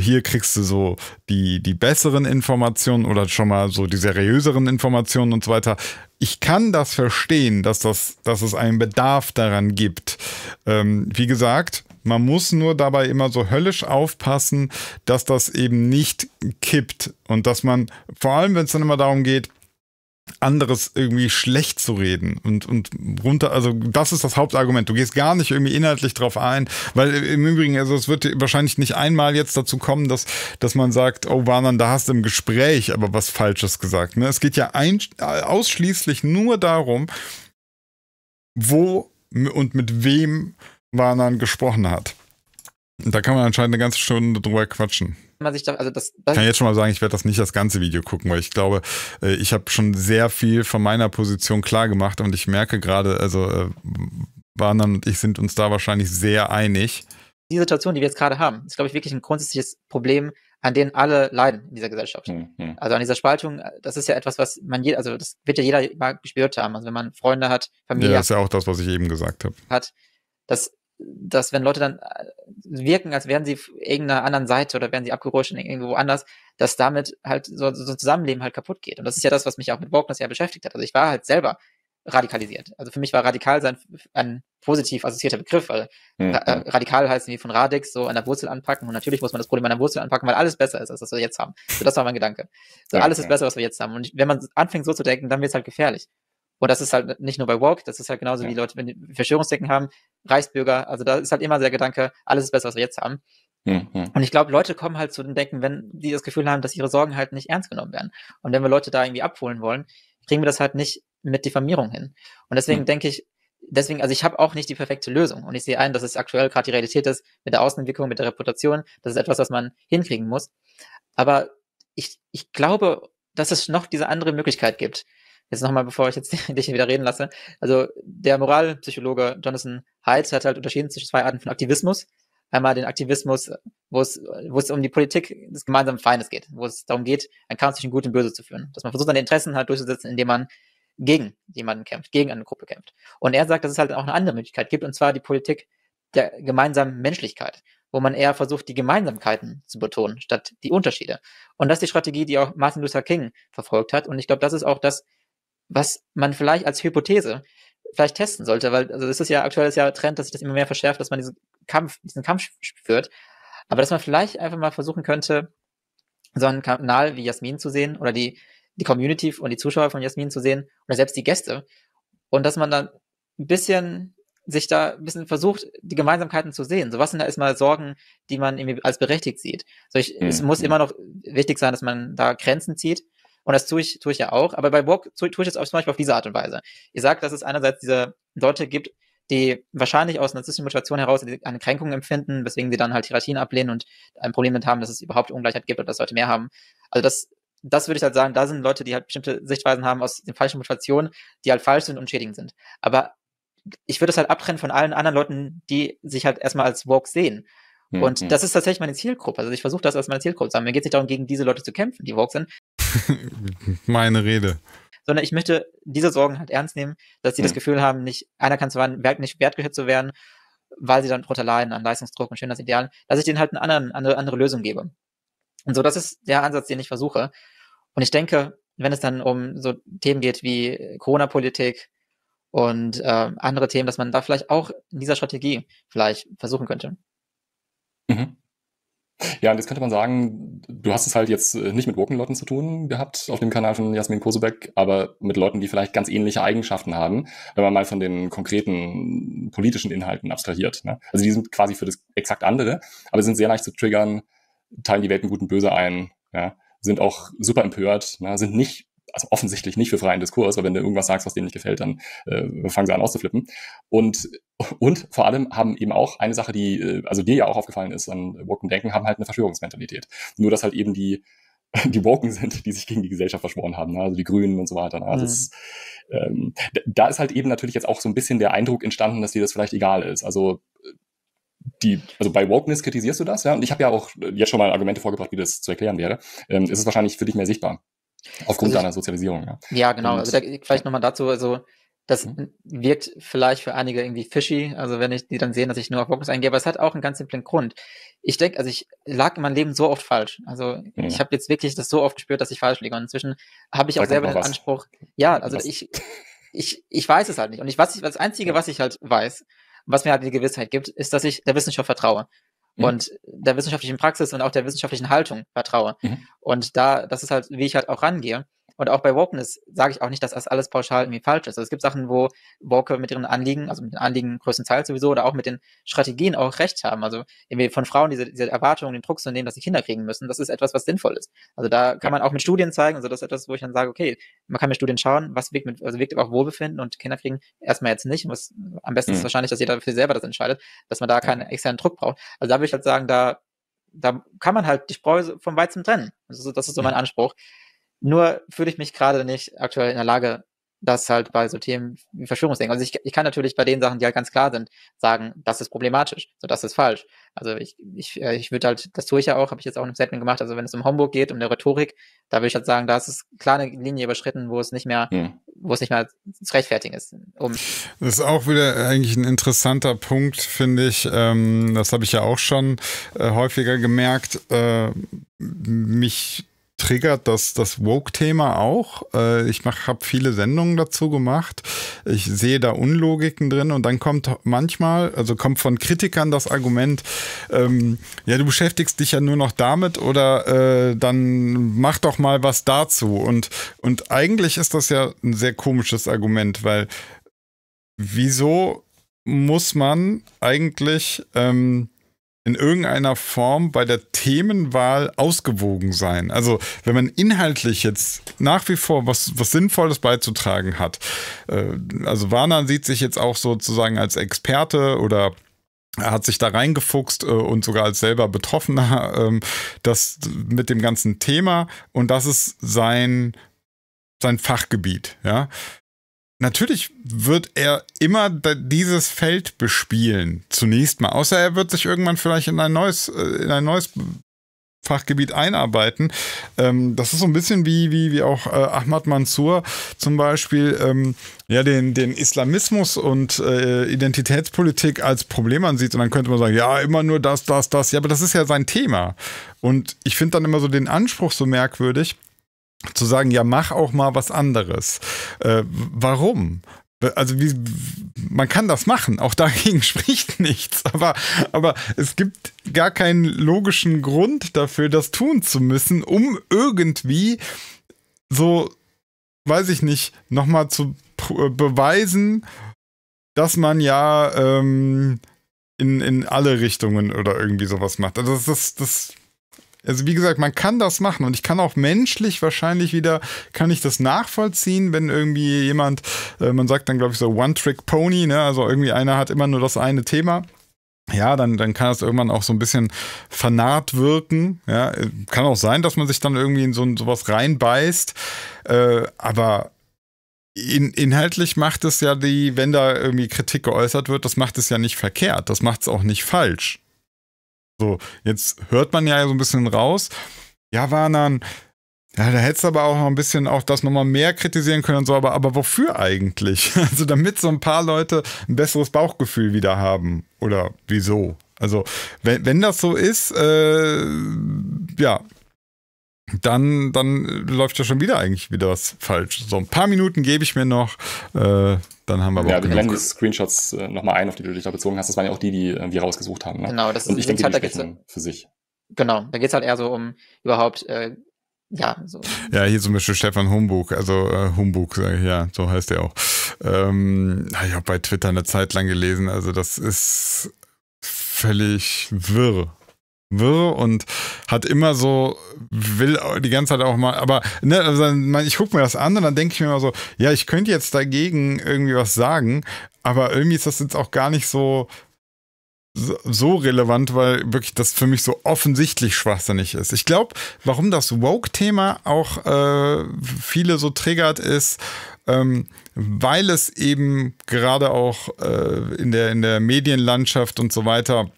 hier kriegst du so die, die besseren Informationen oder schon mal so die seriöseren Informationen und so weiter, ich kann das verstehen, dass, das, dass es einen Bedarf daran gibt. Ähm, wie gesagt, man muss nur dabei immer so höllisch aufpassen, dass das eben nicht kippt und dass man, vor allem wenn es dann immer darum geht, anderes irgendwie schlecht zu reden und, und runter, also das ist das Hauptargument. Du gehst gar nicht irgendwie inhaltlich drauf ein, weil im Übrigen, also es wird wahrscheinlich nicht einmal jetzt dazu kommen, dass, dass man sagt, oh Warnan, da hast du im Gespräch aber was Falsches gesagt. Ne? Es geht ja ein, ausschließlich nur darum, wo und mit wem Warnan gesprochen hat. Und da kann man anscheinend eine ganze Stunde drüber quatschen man sich da, also das, das kann jetzt schon mal sagen, ich werde das nicht das ganze Video gucken, weil ich glaube, äh, ich habe schon sehr viel von meiner Position klar gemacht und ich merke gerade, also äh, Warnern und ich sind uns da wahrscheinlich sehr einig. Die Situation, die wir jetzt gerade haben, ist, glaube ich, wirklich ein grundsätzliches Problem, an dem alle leiden in dieser Gesellschaft. Mhm. Also an dieser Spaltung, äh, das ist ja etwas, was man je, also das wird ja jeder mal gespürt haben. Also wenn man Freunde hat, Familie. Ja, das ist ja auch das, was ich eben gesagt habe. Hat, das dass wenn Leute dann äh, wirken, als wären sie irgendeiner anderen Seite oder wären sie abgerutscht in irgendwo anders, dass damit halt so, so ein Zusammenleben halt kaputt geht. Und das ist ja das, was mich auch mit Wokeness ja beschäftigt hat. Also ich war halt selber radikalisiert. Also für mich war radikal sein ein positiv assoziierter Begriff, weil mhm. ra äh, hm. radikal heißt irgendwie von Radix so an der Wurzel anpacken und natürlich muss man das Problem an der Wurzel anpacken, weil alles besser ist, als was wir jetzt haben. So das war mein Gedanke. So alles ist besser, was wir jetzt haben. Und wenn man anfängt so zu denken, dann wird es halt gefährlich. Und das ist halt nicht nur bei Woke, das ist halt genauso ja. wie Leute, wenn die Verschwörungsdecken haben, Reichsbürger, also da ist halt immer der Gedanke, alles ist besser, was wir jetzt haben. Mhm. Und ich glaube, Leute kommen halt zu den Denken, wenn die das Gefühl haben, dass ihre Sorgen halt nicht ernst genommen werden. Und wenn wir Leute da irgendwie abholen wollen, kriegen wir das halt nicht mit Diffamierung hin. Und deswegen mhm. denke ich, deswegen, also ich habe auch nicht die perfekte Lösung. Und ich sehe ein, dass es aktuell gerade die Realität ist mit der Außenwirkung, mit der Reputation. Das ist etwas, was man hinkriegen muss. Aber ich, ich glaube, dass es noch diese andere Möglichkeit gibt jetzt nochmal, bevor ich jetzt <laughs> dich wieder reden lasse. Also der Moralpsychologe Jonathan Haidt hat halt unterschieden zwischen zwei Arten von Aktivismus. Einmal den Aktivismus, wo es, wo es um die Politik des gemeinsamen Feindes geht, wo es darum geht, einen Kampf zwischen Gut und Böse zu führen. Dass man versucht, seine Interessen halt durchzusetzen, indem man gegen jemanden kämpft, gegen eine Gruppe kämpft. Und er sagt, dass es halt auch eine andere Möglichkeit gibt, und zwar die Politik der gemeinsamen Menschlichkeit, wo man eher versucht, die Gemeinsamkeiten zu betonen, statt die Unterschiede. Und das ist die Strategie, die auch Martin Luther King verfolgt hat. Und ich glaube, das ist auch das, was man vielleicht als Hypothese vielleicht testen sollte, weil also das ist ja aktuell ist ja Trend, dass sich das immer mehr verschärft, dass man diesen Kampf, diesen Kampf führt. Aber dass man vielleicht einfach mal versuchen könnte, so einen Kanal wie Jasmin zu sehen oder die, die Community und die Zuschauer von Jasmin zu sehen oder selbst die Gäste. Und dass man dann ein bisschen sich da ein bisschen versucht, die Gemeinsamkeiten zu sehen. So was sind da erstmal Sorgen, die man irgendwie als berechtigt sieht. So ich, mhm. Es muss mhm. immer noch wichtig sein, dass man da Grenzen zieht und das tue ich, tue ich ja auch. Aber bei Walk tue, tue ich das auch zum Beispiel auf diese Art und Weise. Ihr sagt, dass es einerseits diese Leute gibt, die wahrscheinlich aus narzisstischen Motivation heraus eine Kränkung empfinden, weswegen sie dann halt Hierarchien ablehnen und ein Problem damit haben, dass es überhaupt Ungleichheit gibt und dass Leute mehr haben. Also das, das würde ich halt sagen, da sind Leute, die halt bestimmte Sichtweisen haben aus den falschen Motivationen, die halt falsch sind und schädigend sind. Aber ich würde das halt abtrennen von allen anderen Leuten, die sich halt erstmal als woke sehen. Und mhm. das ist tatsächlich meine Zielgruppe. Also ich versuche das als meine Zielgruppe zu haben. Mir geht es nicht darum, gegen diese Leute zu kämpfen, die woke sind, <laughs> Meine Rede. Sondern ich möchte diese Sorgen halt ernst nehmen, dass sie ja. das Gefühl haben, nicht, anerkannt zu werden, nicht wertgeschätzt zu werden, weil sie dann drunter leiden an Leistungsdruck und schön das Ideal, dass ich denen halt einen anderen, eine andere Lösung gebe. Und so, das ist der Ansatz, den ich versuche. Und ich denke, wenn es dann um so Themen geht wie Corona-Politik und äh, andere Themen, dass man da vielleicht auch in dieser Strategie vielleicht versuchen könnte. Mhm. Ja, und jetzt könnte man sagen, du hast es halt jetzt äh, nicht mit Woken-Leuten zu tun gehabt auf dem Kanal von Jasmin Kosebeck, aber mit Leuten, die vielleicht ganz ähnliche Eigenschaften haben, wenn man mal von den konkreten politischen Inhalten abstrahiert. Ne? Also die sind quasi für das exakt andere, aber sind sehr leicht zu triggern, teilen die Welten Gut und Böse ein, ja? sind auch super empört, ne? sind nicht also offensichtlich nicht für freien Diskurs, weil wenn du irgendwas sagst, was denen nicht gefällt, dann äh, fangen sie an auszuflippen. Und, und vor allem haben eben auch eine Sache, die, äh, also dir ja auch aufgefallen ist an Woken Denken, haben halt eine Verschwörungsmentalität. Nur, dass halt eben die, <laughs> die Woken sind, die sich gegen die Gesellschaft verschworen haben, ne? also die Grünen und so weiter. Ne? Also mhm. ist, ähm, da ist halt eben natürlich jetzt auch so ein bisschen der Eindruck entstanden, dass dir das vielleicht egal ist. Also äh, die, also bei Wokeness kritisierst du das, ja, und ich habe ja auch jetzt schon mal Argumente vorgebracht, wie das zu erklären wäre. Ähm, ist es wahrscheinlich für dich mehr sichtbar Aufgrund also deiner Sozialisierung, ja. Ja, genau. Und, also da, vielleicht nochmal dazu, also das mhm. wirkt vielleicht für einige irgendwie fishy, also wenn ich die dann sehen, dass ich nur auf Bockmus eingehe, aber es hat auch einen ganz simplen Grund. Ich denke, also ich lag in meinem Leben so oft falsch. Also mhm. ich habe jetzt wirklich das so oft gespürt, dass ich falsch liege. Und inzwischen habe ich Sag auch selber den was. Anspruch. Ja, also ich, ich, ich weiß es halt nicht. Und ich, was das Einzige, ja. was ich halt weiß, was mir halt die Gewissheit gibt, ist, dass ich der Wissenschaft vertraue mhm. und der wissenschaftlichen Praxis und auch der wissenschaftlichen Haltung vertraue. Mhm. Und da, das ist halt, wie ich halt auch rangehe. Und auch bei Wokeness sage ich auch nicht, dass das alles pauschal irgendwie falsch ist. Also es gibt Sachen, wo Woke mit ihren Anliegen, also mit den Anliegen größtenteils sowieso, oder auch mit den Strategien auch recht haben. Also irgendwie von Frauen diese, diese Erwartungen, den Druck zu nehmen, dass sie Kinder kriegen müssen, das ist etwas, was sinnvoll ist. Also da kann man auch mit Studien zeigen, also das ist etwas, wo ich dann sage, okay, man kann mit Studien schauen, was wirkt, mit, also wirkt auch Wohlbefinden und Kinder kriegen erstmal jetzt nicht. Was, am besten mhm. ist wahrscheinlich, dass jeder für selber das entscheidet, dass man da keinen externen Druck braucht. Also da würde ich halt sagen, da da kann man halt die Spreu vom Weizen trennen. Das ist, das ist so mein Anspruch. Nur fühle ich mich gerade nicht aktuell in der Lage, das halt bei so Themen wie Verschwörungsdenken. Also ich, ich kann natürlich bei den Sachen, die halt ganz klar sind, sagen, das ist problematisch, so das ist falsch. Also ich, ich, äh, ich würde halt, das tue ich ja auch, habe ich jetzt auch in einem Statement gemacht, also wenn es um Homburg geht, um der Rhetorik, da würde ich halt sagen, da ist es klar eine Linie überschritten, wo es nicht mehr, hm. wo es nicht mehr zu rechtfertigen ist. Um das ist auch wieder eigentlich ein interessanter Punkt, finde ich. Ähm, das habe ich ja auch schon äh, häufiger gemerkt. Äh, mich triggert das, das Woke-Thema auch. Äh, ich habe viele Sendungen dazu gemacht. Ich sehe da Unlogiken drin und dann kommt manchmal, also kommt von Kritikern das Argument, ähm, ja, du beschäftigst dich ja nur noch damit oder äh, dann mach doch mal was dazu. Und, und eigentlich ist das ja ein sehr komisches Argument, weil wieso muss man eigentlich... Ähm, in irgendeiner Form bei der Themenwahl ausgewogen sein. Also wenn man inhaltlich jetzt nach wie vor was, was Sinnvolles beizutragen hat. Äh, also Warner sieht sich jetzt auch sozusagen als Experte oder er hat sich da reingefuchst äh, und sogar als selber Betroffener ähm, das mit dem ganzen Thema und das ist sein sein Fachgebiet, ja natürlich wird er immer dieses Feld bespielen. Zunächst mal. Außer er wird sich irgendwann vielleicht in ein neues, äh, in ein neues Fachgebiet einarbeiten. Ähm, das ist so ein bisschen wie, wie, wie auch äh, Ahmad Mansour zum Beispiel ähm, ja, den, den Islamismus und äh, Identitätspolitik als Problem ansieht. Und dann könnte man sagen, ja, immer nur das, das, das. Ja, aber das ist ja sein Thema. Und ich finde dann immer so den Anspruch so merkwürdig, zu sagen, ja, mach auch mal was anderes. Äh, warum? Also wie, man kann das machen, auch dagegen <laughs> spricht nichts, aber, aber es gibt gar keinen logischen Grund dafür, das tun zu müssen, um irgendwie so, weiß ich nicht, nochmal zu äh, beweisen, dass man ja ähm, in, in alle Richtungen oder irgendwie sowas macht. Also das, das, das also wie gesagt, man kann das machen und ich kann auch menschlich wahrscheinlich wieder, kann ich das nachvollziehen, wenn irgendwie jemand, äh, man sagt dann glaube ich so One-Trick-Pony, ne? also irgendwie einer hat immer nur das eine Thema ja, dann, dann kann das irgendwann auch so ein bisschen vernarrt wirken. Ja, kann auch sein, dass man sich dann irgendwie in so ein, sowas reinbeißt. Äh, aber in, inhaltlich macht es ja die, wenn da irgendwie Kritik geäußert wird, das macht es ja nicht verkehrt. Das macht es auch nicht falsch. So, jetzt hört man ja so ein bisschen raus. Ja, waren dann, ja, da hättest du aber auch noch ein bisschen auch das nochmal mehr kritisieren können und so, aber, aber wofür eigentlich? <laughs> Also damit so ein paar Leute ein besseres Bauchgefühl wieder haben. Oder wieso? Also, wenn, wenn das so ist, äh, ja, dann, dann läuft ja schon wieder eigentlich wieder was falsch. So ein paar Minuten gebe ich mir noch, äh, dann haben wir aber Ja, wir blenden die Screenshots äh, nochmal ein, auf die du dich da bezogen hast. Das waren ja auch die, die äh, wir rausgesucht haben. Ne? Genau, das ist Und ich denke, halt, die sprechen für sich. Genau, da geht es halt eher so um überhaupt, äh, ja. So. Ja, hier zum Beispiel Stefan Humbug, also äh, Humbug, ja, so heißt er auch. Ähm, habe ah, ich auch bei Twitter eine Zeit lang gelesen, also das ist völlig wirr wirr und hat immer so, will die ganze Zeit auch mal, aber ne, also ich gucke mir das an und dann denke ich mir immer so, ja, ich könnte jetzt dagegen irgendwie was sagen, aber irgendwie ist das jetzt auch gar nicht so, so relevant, weil wirklich das für mich so offensichtlich schwachsinnig ist. Ich glaube, warum das Woke-Thema auch äh, viele so triggert, ist, ähm, weil es eben gerade auch äh, in, der, in der Medienlandschaft und so weiter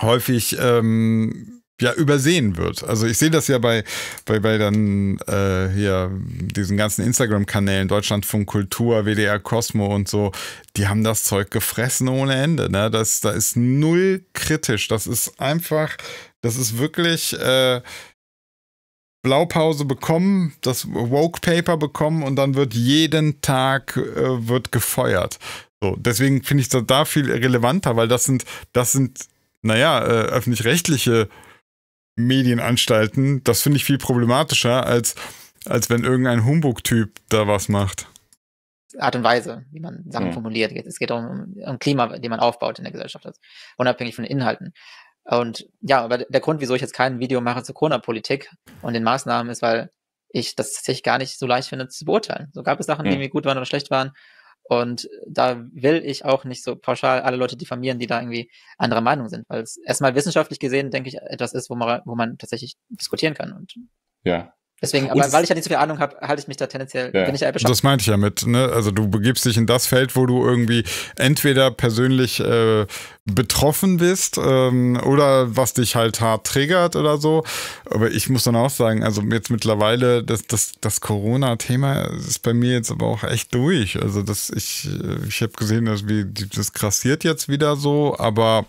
häufig ähm, ja übersehen wird. Also ich sehe das ja bei, bei, bei dann äh, hier diesen ganzen Instagram-Kanälen, Deutschlandfunk Kultur, WDR Cosmo und so, die haben das Zeug gefressen ohne Ende. Ne? Das, da ist null kritisch. Das ist einfach, das ist wirklich äh, Blaupause bekommen, das Woke Paper bekommen und dann wird jeden Tag äh, wird gefeuert. So, deswegen finde ich das da viel relevanter, weil das sind, das sind naja, äh, öffentlich-rechtliche Medienanstalten, das finde ich viel problematischer, als, als wenn irgendein Humbug-Typ da was macht. Art und Weise, wie man Sachen mhm. formuliert. Es geht um, um Klima, den man aufbaut in der Gesellschaft, also unabhängig von den Inhalten. Und ja, aber der Grund, wieso ich jetzt kein Video mache zur Corona-Politik und den Maßnahmen, ist, weil ich das tatsächlich gar nicht so leicht finde zu beurteilen. So gab es Sachen, die mir gut waren oder schlecht waren. Und da will ich auch nicht so pauschal alle Leute diffamieren, die da irgendwie anderer Meinung sind, weil es erstmal wissenschaftlich gesehen, denke ich, etwas ist, wo man, wo man tatsächlich diskutieren kann. Und ja, Deswegen, aber weil ich ja nicht so viel Ahnung habe, halte ich mich da tendenziell, ja. wenn ich Albe Das meinte ich ja mit, ne? Also du begibst dich in das Feld, wo du irgendwie entweder persönlich äh, betroffen bist ähm, oder was dich halt hart triggert oder so. Aber ich muss dann auch sagen, also jetzt mittlerweile, das, das, das Corona-Thema ist bei mir jetzt aber auch echt durch. Also das, ich, äh, ich habe gesehen, dass wie, das grassiert jetzt wieder so, aber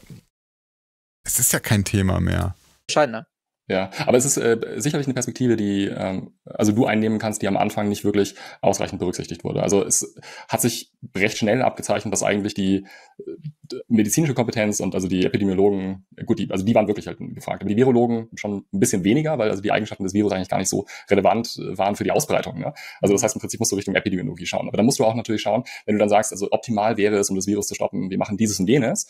es ist ja kein Thema mehr. Bescheidener. Ne? Ja, aber es ist äh, sicherlich eine Perspektive, die ähm, also du einnehmen kannst, die am Anfang nicht wirklich ausreichend berücksichtigt wurde. Also es hat sich recht schnell abgezeichnet, dass eigentlich die äh, medizinische Kompetenz und also die Epidemiologen, äh, gut, die, also die waren wirklich halt gefragt, aber die Virologen schon ein bisschen weniger, weil also die Eigenschaften des Virus eigentlich gar nicht so relevant äh, waren für die Ausbreitung. Ne? Also das heißt, im Prinzip musst du Richtung Epidemiologie schauen. Aber dann musst du auch natürlich schauen, wenn du dann sagst, also optimal wäre es, um das Virus zu stoppen, wir machen dieses und jenes,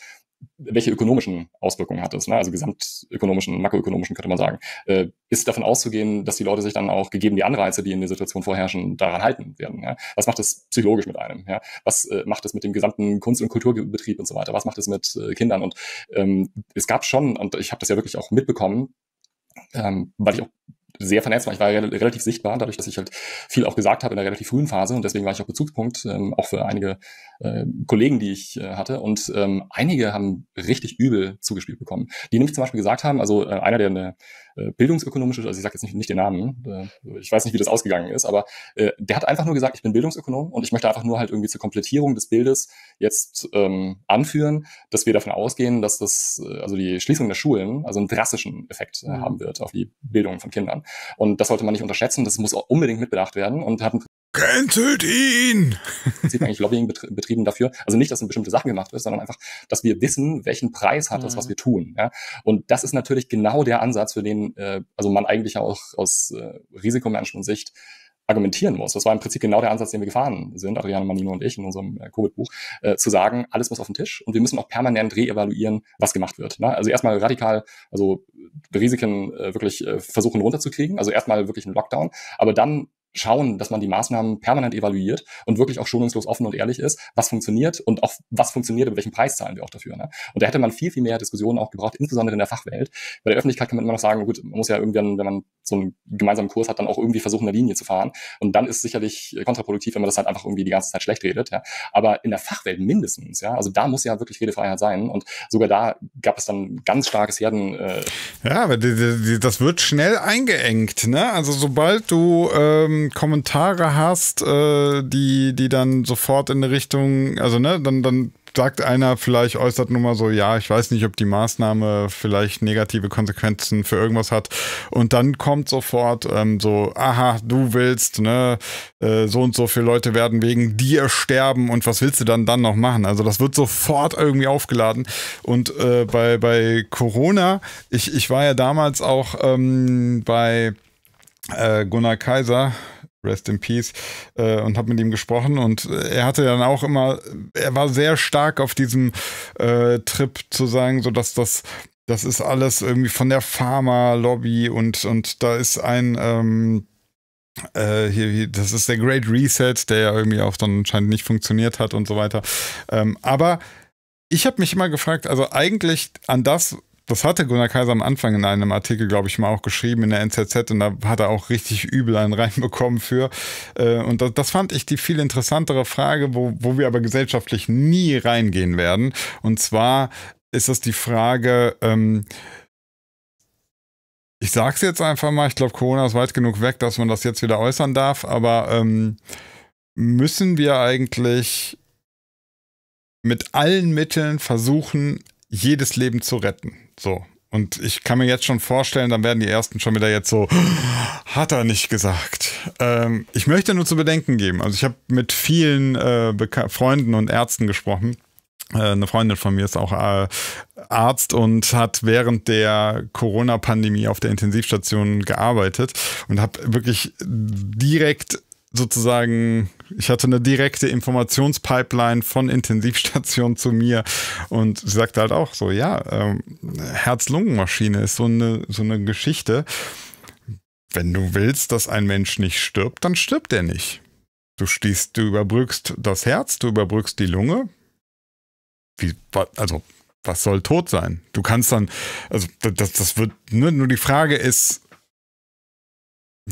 welche ökonomischen Auswirkungen hat es? Ne? Also gesamtökonomischen, makroökonomischen könnte man sagen sagen, äh, ist davon auszugehen, dass die Leute sich dann auch gegeben die Anreize, die in der Situation vorherrschen, daran halten werden. Ja? Was macht das psychologisch mit einem? Ja? Was äh, macht das mit dem gesamten Kunst- und Kulturbetrieb und so weiter? Was macht das mit äh, Kindern? Und ähm, es gab schon, und ich habe das ja wirklich auch mitbekommen, ähm, weil ich auch sehr vernetzt war. Ich war re relativ sichtbar, dadurch, dass ich halt viel auch gesagt habe in der relativ frühen Phase und deswegen war ich auch Bezugspunkt, ähm, auch für einige äh, Kollegen, die ich äh, hatte. Und ähm, einige haben richtig übel zugespielt bekommen, die nämlich zum Beispiel gesagt haben, also äh, einer, der eine äh, bildungsökonomische, also ich sage jetzt nicht, nicht den Namen, äh, ich weiß nicht, wie das ausgegangen ist, aber äh, der hat einfach nur gesagt, ich bin Bildungsökonom und ich möchte einfach nur halt irgendwie zur Komplettierung des Bildes jetzt ähm, anführen, dass wir davon ausgehen, dass das, äh, also die Schließung der Schulen, also einen drastischen Effekt äh, mhm. haben wird auf die Bildung von Kindern. Und das sollte man nicht unterschätzen. Das muss auch unbedingt mitbedacht werden und hat Cancelt ihn! Sieht eigentlich Lobbying betrieben dafür. Also nicht, dass eine bestimmte Sache gemacht wird, sondern einfach, dass wir wissen, welchen Preis hat das, was mhm. wir tun. Ja? Und das ist natürlich genau der Ansatz, für den äh, also man eigentlich auch aus äh, Risikomanagementsicht sicht argumentieren muss. Das war im Prinzip genau der Ansatz, den wir gefahren sind, Adriana Manino und ich in unserem äh, Covid-Buch, äh, zu sagen, alles muss auf den Tisch und wir müssen auch permanent reevaluieren, was gemacht wird. Ne? Also erstmal radikal, also Risiken äh, wirklich äh, versuchen runterzukriegen, also erstmal wirklich einen Lockdown, aber dann schauen, dass man die Maßnahmen permanent evaluiert und wirklich auch schonungslos offen und ehrlich ist, was funktioniert und auch was funktioniert und welchen Preis zahlen wir auch dafür. Ne? Und da hätte man viel, viel mehr Diskussionen auch gebraucht, insbesondere in der Fachwelt. Bei der Öffentlichkeit kann man immer noch sagen, gut, man muss ja irgendwann, wenn man so einen gemeinsamen Kurs hat, dann auch irgendwie versuchen, eine Linie zu fahren. Und dann ist sicherlich kontraproduktiv, wenn man das halt einfach irgendwie die ganze Zeit schlecht redet. Ja? Aber in der Fachwelt mindestens, ja. Also da muss ja wirklich Redefreiheit sein. Und sogar da gab es dann ganz starkes Herden. Äh ja, aber das wird schnell eingeengt, ne? Also sobald du ähm Kommentare hast, äh, die, die dann sofort in eine Richtung, also ne, dann, dann sagt einer vielleicht, äußert nur mal so, ja, ich weiß nicht, ob die Maßnahme vielleicht negative Konsequenzen für irgendwas hat. Und dann kommt sofort ähm, so, aha, du willst, ne, äh, so und so viele Leute werden wegen dir sterben und was willst du dann dann noch machen? Also das wird sofort irgendwie aufgeladen. Und äh, bei, bei Corona, ich, ich war ja damals auch ähm, bei äh, Gunnar Kaiser, Rest in Peace, äh, und habe mit ihm gesprochen. Und er hatte dann auch immer, er war sehr stark auf diesem äh, Trip zu sagen, so dass das, das ist alles irgendwie von der Pharma-Lobby und, und da ist ein, ähm, äh, hier, das ist der Great Reset, der ja irgendwie auch dann anscheinend nicht funktioniert hat und so weiter. Ähm, aber ich habe mich immer gefragt, also eigentlich an das, das hatte Gunnar Kaiser am Anfang in einem Artikel, glaube ich, mal auch geschrieben in der NZZ und da hat er auch richtig übel einen reinbekommen für. Äh, und das, fand ich die viel interessantere Frage, wo, wo wir aber gesellschaftlich nie reingehen werden. Und zwar ist das die Frage, ähm, ich es jetzt einfach mal, ich glaube, Corona ist weit genug weg, dass man das jetzt wieder äußern darf, aber ähm, müssen wir eigentlich mit allen Mitteln versuchen, jedes Leben zu retten? So. Und ich kann mir jetzt schon vorstellen, dann werden die ersten schon wieder jetzt so, <gasps> hat er nicht gesagt. Ähm, ich möchte nur zu bedenken geben. Also ich habe mit vielen äh, Freunden und Ärzten gesprochen. Äh, eine Freundin von mir ist auch äh, Arzt und hat während der Corona-Pandemie auf der Intensivstation gearbeitet und habe wirklich direkt sozusagen, ich hatte eine direkte Informationspipeline von Intensivstation zu mir und sie sagte halt auch so, ja, ähm, Herz-Lungen-Maschine ist so eine, so eine Geschichte. Wenn du willst, dass ein Mensch nicht stirbt, dann stirbt er nicht. Du stießt, du überbrückst das Herz, du überbrückst die Lunge. Wie, also, was soll tot sein? Du kannst dann, also das, das wird, ne, nur die Frage ist,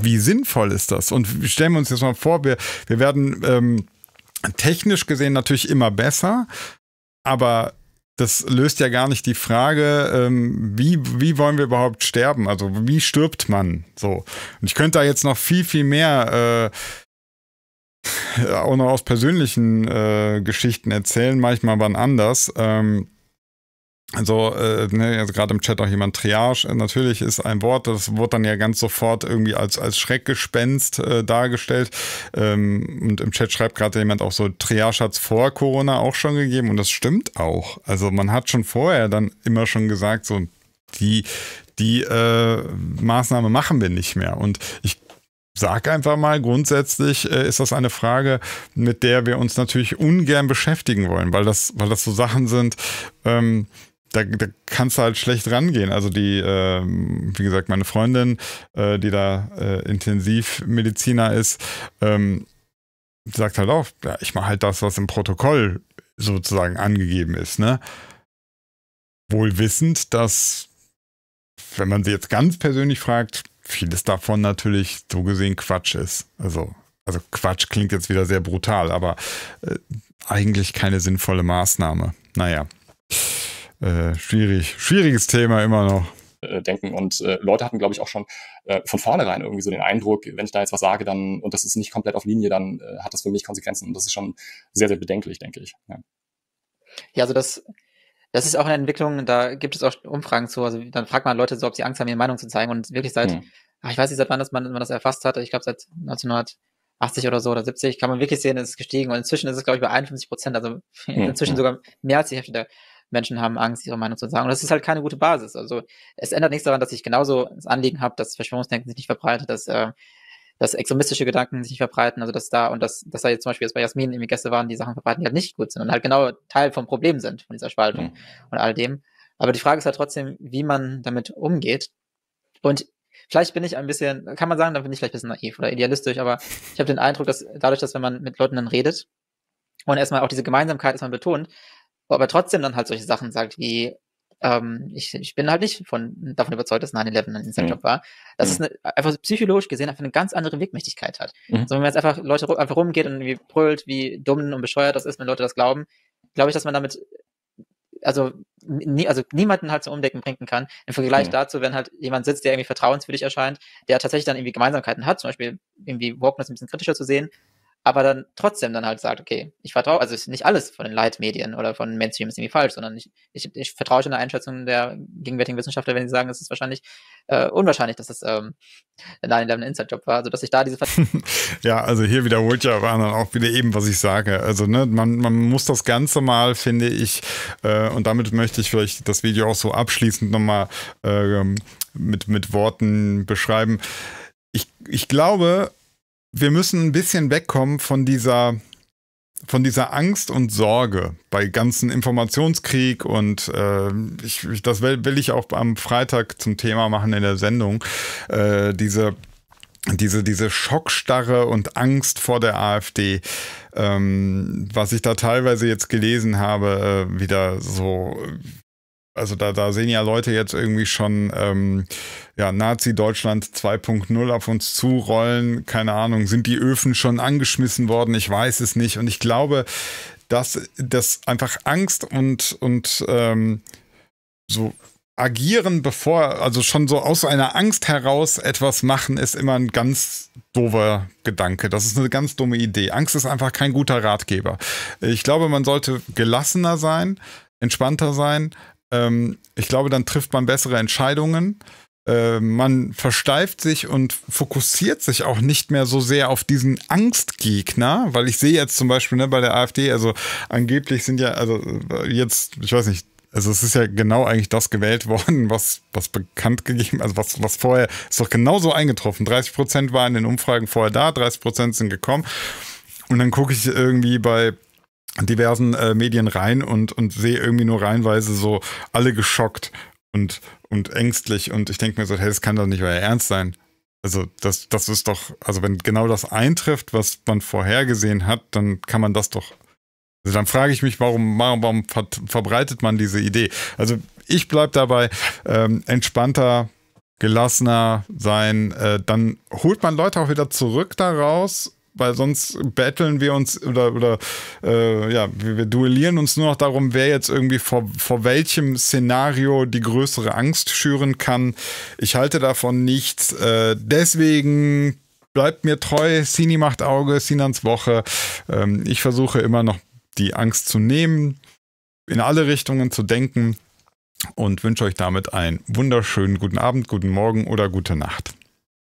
wie sinnvoll ist das? Und stellen wir uns jetzt mal vor, wir, wir werden ähm, technisch gesehen natürlich immer besser, aber das löst ja gar nicht die Frage, ähm, wie, wie wollen wir überhaupt sterben? Also wie stirbt man so? Und ich könnte da jetzt noch viel, viel mehr äh, auch noch aus persönlichen äh, Geschichten erzählen, manchmal wann anders. Ähm, also, äh, ne, also gerade im Chat auch jemand Triage. Äh, natürlich ist ein Wort, das wurde dann ja ganz sofort irgendwie als, als Schreckgespenst äh, dargestellt. Ähm, und im Chat schreibt gerade jemand auch so, Triage hat es vor Corona auch schon gegeben und das stimmt auch. Also man hat schon vorher dann immer schon gesagt, so die, die äh, Maßnahme machen wir nicht mehr. Und ich sag einfach mal, grundsätzlich äh, ist das eine Frage, mit der wir uns natürlich ungern beschäftigen wollen, weil das, weil das so Sachen sind, ähm, da, da kannst du halt schlecht rangehen. Also die, äh, wie gesagt, meine Freundin, äh, die da äh, Intensivmediziner ist, ähm, sagt halt auch, ja, ich mache halt das, was im Protokoll sozusagen angegeben ist. Ne? Wohl wissend, dass, wenn man sie jetzt ganz persönlich fragt, vieles davon natürlich so gesehen Quatsch ist. Also, also Quatsch klingt jetzt wieder sehr brutal, aber äh, eigentlich keine sinnvolle Maßnahme. Naja. Äh, schwierig, schwieriges Thema immer noch äh, denken. Und äh, Leute hatten, glaube ich, auch schon äh, von vornherein irgendwie so den Eindruck, wenn ich da jetzt was sage, dann, und das ist nicht komplett auf Linie, dann äh, hat das für mich Konsequenzen. Und das ist schon sehr, sehr bedenklich, denke ich. Ja, ja also das, das ist auch eine Entwicklung, da gibt es auch Umfragen zu. Also dann fragt man Leute so, ob sie Angst haben, ihre Meinung zu zeigen. Und wirklich seit, mhm. ach, ich weiß nicht, seit wann das man, man das erfasst hat, ich glaube seit 1980 oder so oder 70, kann man wirklich sehen, es ist gestiegen. Und inzwischen ist es, glaube ich, bei 51 Prozent, also mhm. inzwischen sogar mehr als die Hälfte der Menschen haben Angst, ihre Meinung zu sagen. Und das ist halt keine gute Basis. Also es ändert nichts daran, dass ich genauso das Anliegen habe, dass Verschwörungsdenken sich nicht verbreitet, dass, äh, dass extremistische Gedanken sich nicht verbreiten, also dass da und dass, dass da jetzt zum Beispiel jetzt bei Jasmin irgendwie Gäste waren, die Sachen verbreiten, die halt nicht gut sind und halt genau Teil vom Problem sind, von dieser Spaltung mhm. und all dem. Aber die Frage ist halt trotzdem, wie man damit umgeht. Und vielleicht bin ich ein bisschen, kann man sagen, dann bin ich vielleicht ein bisschen naiv oder idealistisch, aber ich habe den Eindruck, dass dadurch, dass wenn man mit Leuten dann redet und erstmal auch diese Gemeinsamkeit erstmal betont, wo aber trotzdem dann halt solche Sachen sagt wie, ähm, ich, ich bin halt nicht von, davon überzeugt, dass 9-11 ein Inside-Job mhm. war. Das ist mhm. eine, einfach psychologisch gesehen einfach eine ganz andere Wirkmächtigkeit hat. Mhm. Also wenn man jetzt einfach Leute einfach rumgeht und irgendwie brüllt, wie dumm und bescheuert das ist, wenn Leute das glauben, glaube ich, dass man damit also, nie, also niemanden halt zum Umdenken bringen kann. Im Vergleich mhm. dazu, wenn halt jemand sitzt, der irgendwie vertrauenswürdig erscheint, der tatsächlich dann irgendwie Gemeinsamkeiten hat, zum Beispiel irgendwie Wokeness ein bisschen kritischer zu sehen, aber dann trotzdem dann halt sagt, okay, ich vertraue, also ist nicht alles von den Leitmedien oder von Mainstream ist irgendwie falsch, sondern ich, ich, ich vertraue schon der Einschätzung der gegenwärtigen Wissenschaftler, wenn sie sagen, es ist wahrscheinlich äh, unwahrscheinlich, dass das ähm, 9-11 Inside-Job war, also dass ich da diese <laughs> Ja, also hier wiederholt ja waren dann auch wieder eben, was ich sage. Also ne, man, man muss das Ganze mal, finde ich, äh, und damit möchte ich vielleicht das Video auch so abschließend nochmal äh, mit, mit Worten beschreiben. Ich, ich glaube, wir müssen ein bisschen wegkommen von dieser, von dieser Angst und Sorge bei ganzen Informationskrieg und äh, ich, ich, das will, will, ich auch am Freitag zum Thema machen in der Sendung. Äh, diese, diese, diese Schockstarre und Angst vor der AfD, ähm, was ich da teilweise jetzt gelesen habe, äh, wieder so also da, da sehen ja Leute jetzt irgendwie schon ähm, ja, Nazi-Deutschland 2.0 auf uns zurollen. Keine Ahnung, sind die Öfen schon angeschmissen worden? Ich weiß es nicht. Und ich glaube, dass, dass einfach Angst und, und ähm, so agieren, bevor, also schon so aus einer Angst heraus etwas machen, ist immer ein ganz doofer Gedanke. Das ist eine ganz dumme Idee. Angst ist einfach kein guter Ratgeber. Ich glaube, man sollte gelassener sein, entspannter sein, ähm, ich glaube, dann trifft man bessere Entscheidungen. Äh, man versteift sich und fokussiert sich auch nicht mehr so sehr auf diesen Angstgegner, weil ich sehe jetzt zum Beispiel ne, bei der AfD, also angeblich sind ja, also äh, jetzt, ich weiß nicht, also es ist ja genau eigentlich das gewählt <laughs> worden, was, was bekannt gegeben, also was, was vorher, ist doch genauso eingetroffen. 30 Prozent waren in den Umfragen vorher da, 30 Prozent sind gekommen. Und dann gucke ich irgendwie bei diversen äh, Medien rein und, und sehe irgendwie nur reinweise so alle geschockt und, und ängstlich. Und ich denke mir so, hey, das kann doch nicht euer Ernst sein. Also das, das ist doch, also wenn genau das eintrifft, was man vorhergesehen hat, dann kann man das doch. Also dann frage ich mich, warum, warum, warum ver verbreitet man diese Idee? Also ich bleibe dabei, ähm, entspannter, gelassener sein. Äh, dann holt man Leute auch wieder zurück daraus weil sonst betteln wir uns oder, oder äh, ja, wir, wir, duellieren uns nur noch darum, wer jetzt irgendwie vor, vor welchem Szenario die größere Angst schüren kann. Ich halte davon nichts. Äh, deswegen bleibt mir treu. Sini macht Auge, Sinans Woche. Ähm, ich versuche immer noch die Angst zu nehmen, in alle Richtungen zu denken und wünsche euch damit einen wunderschönen guten Abend, guten Morgen oder gute Nacht.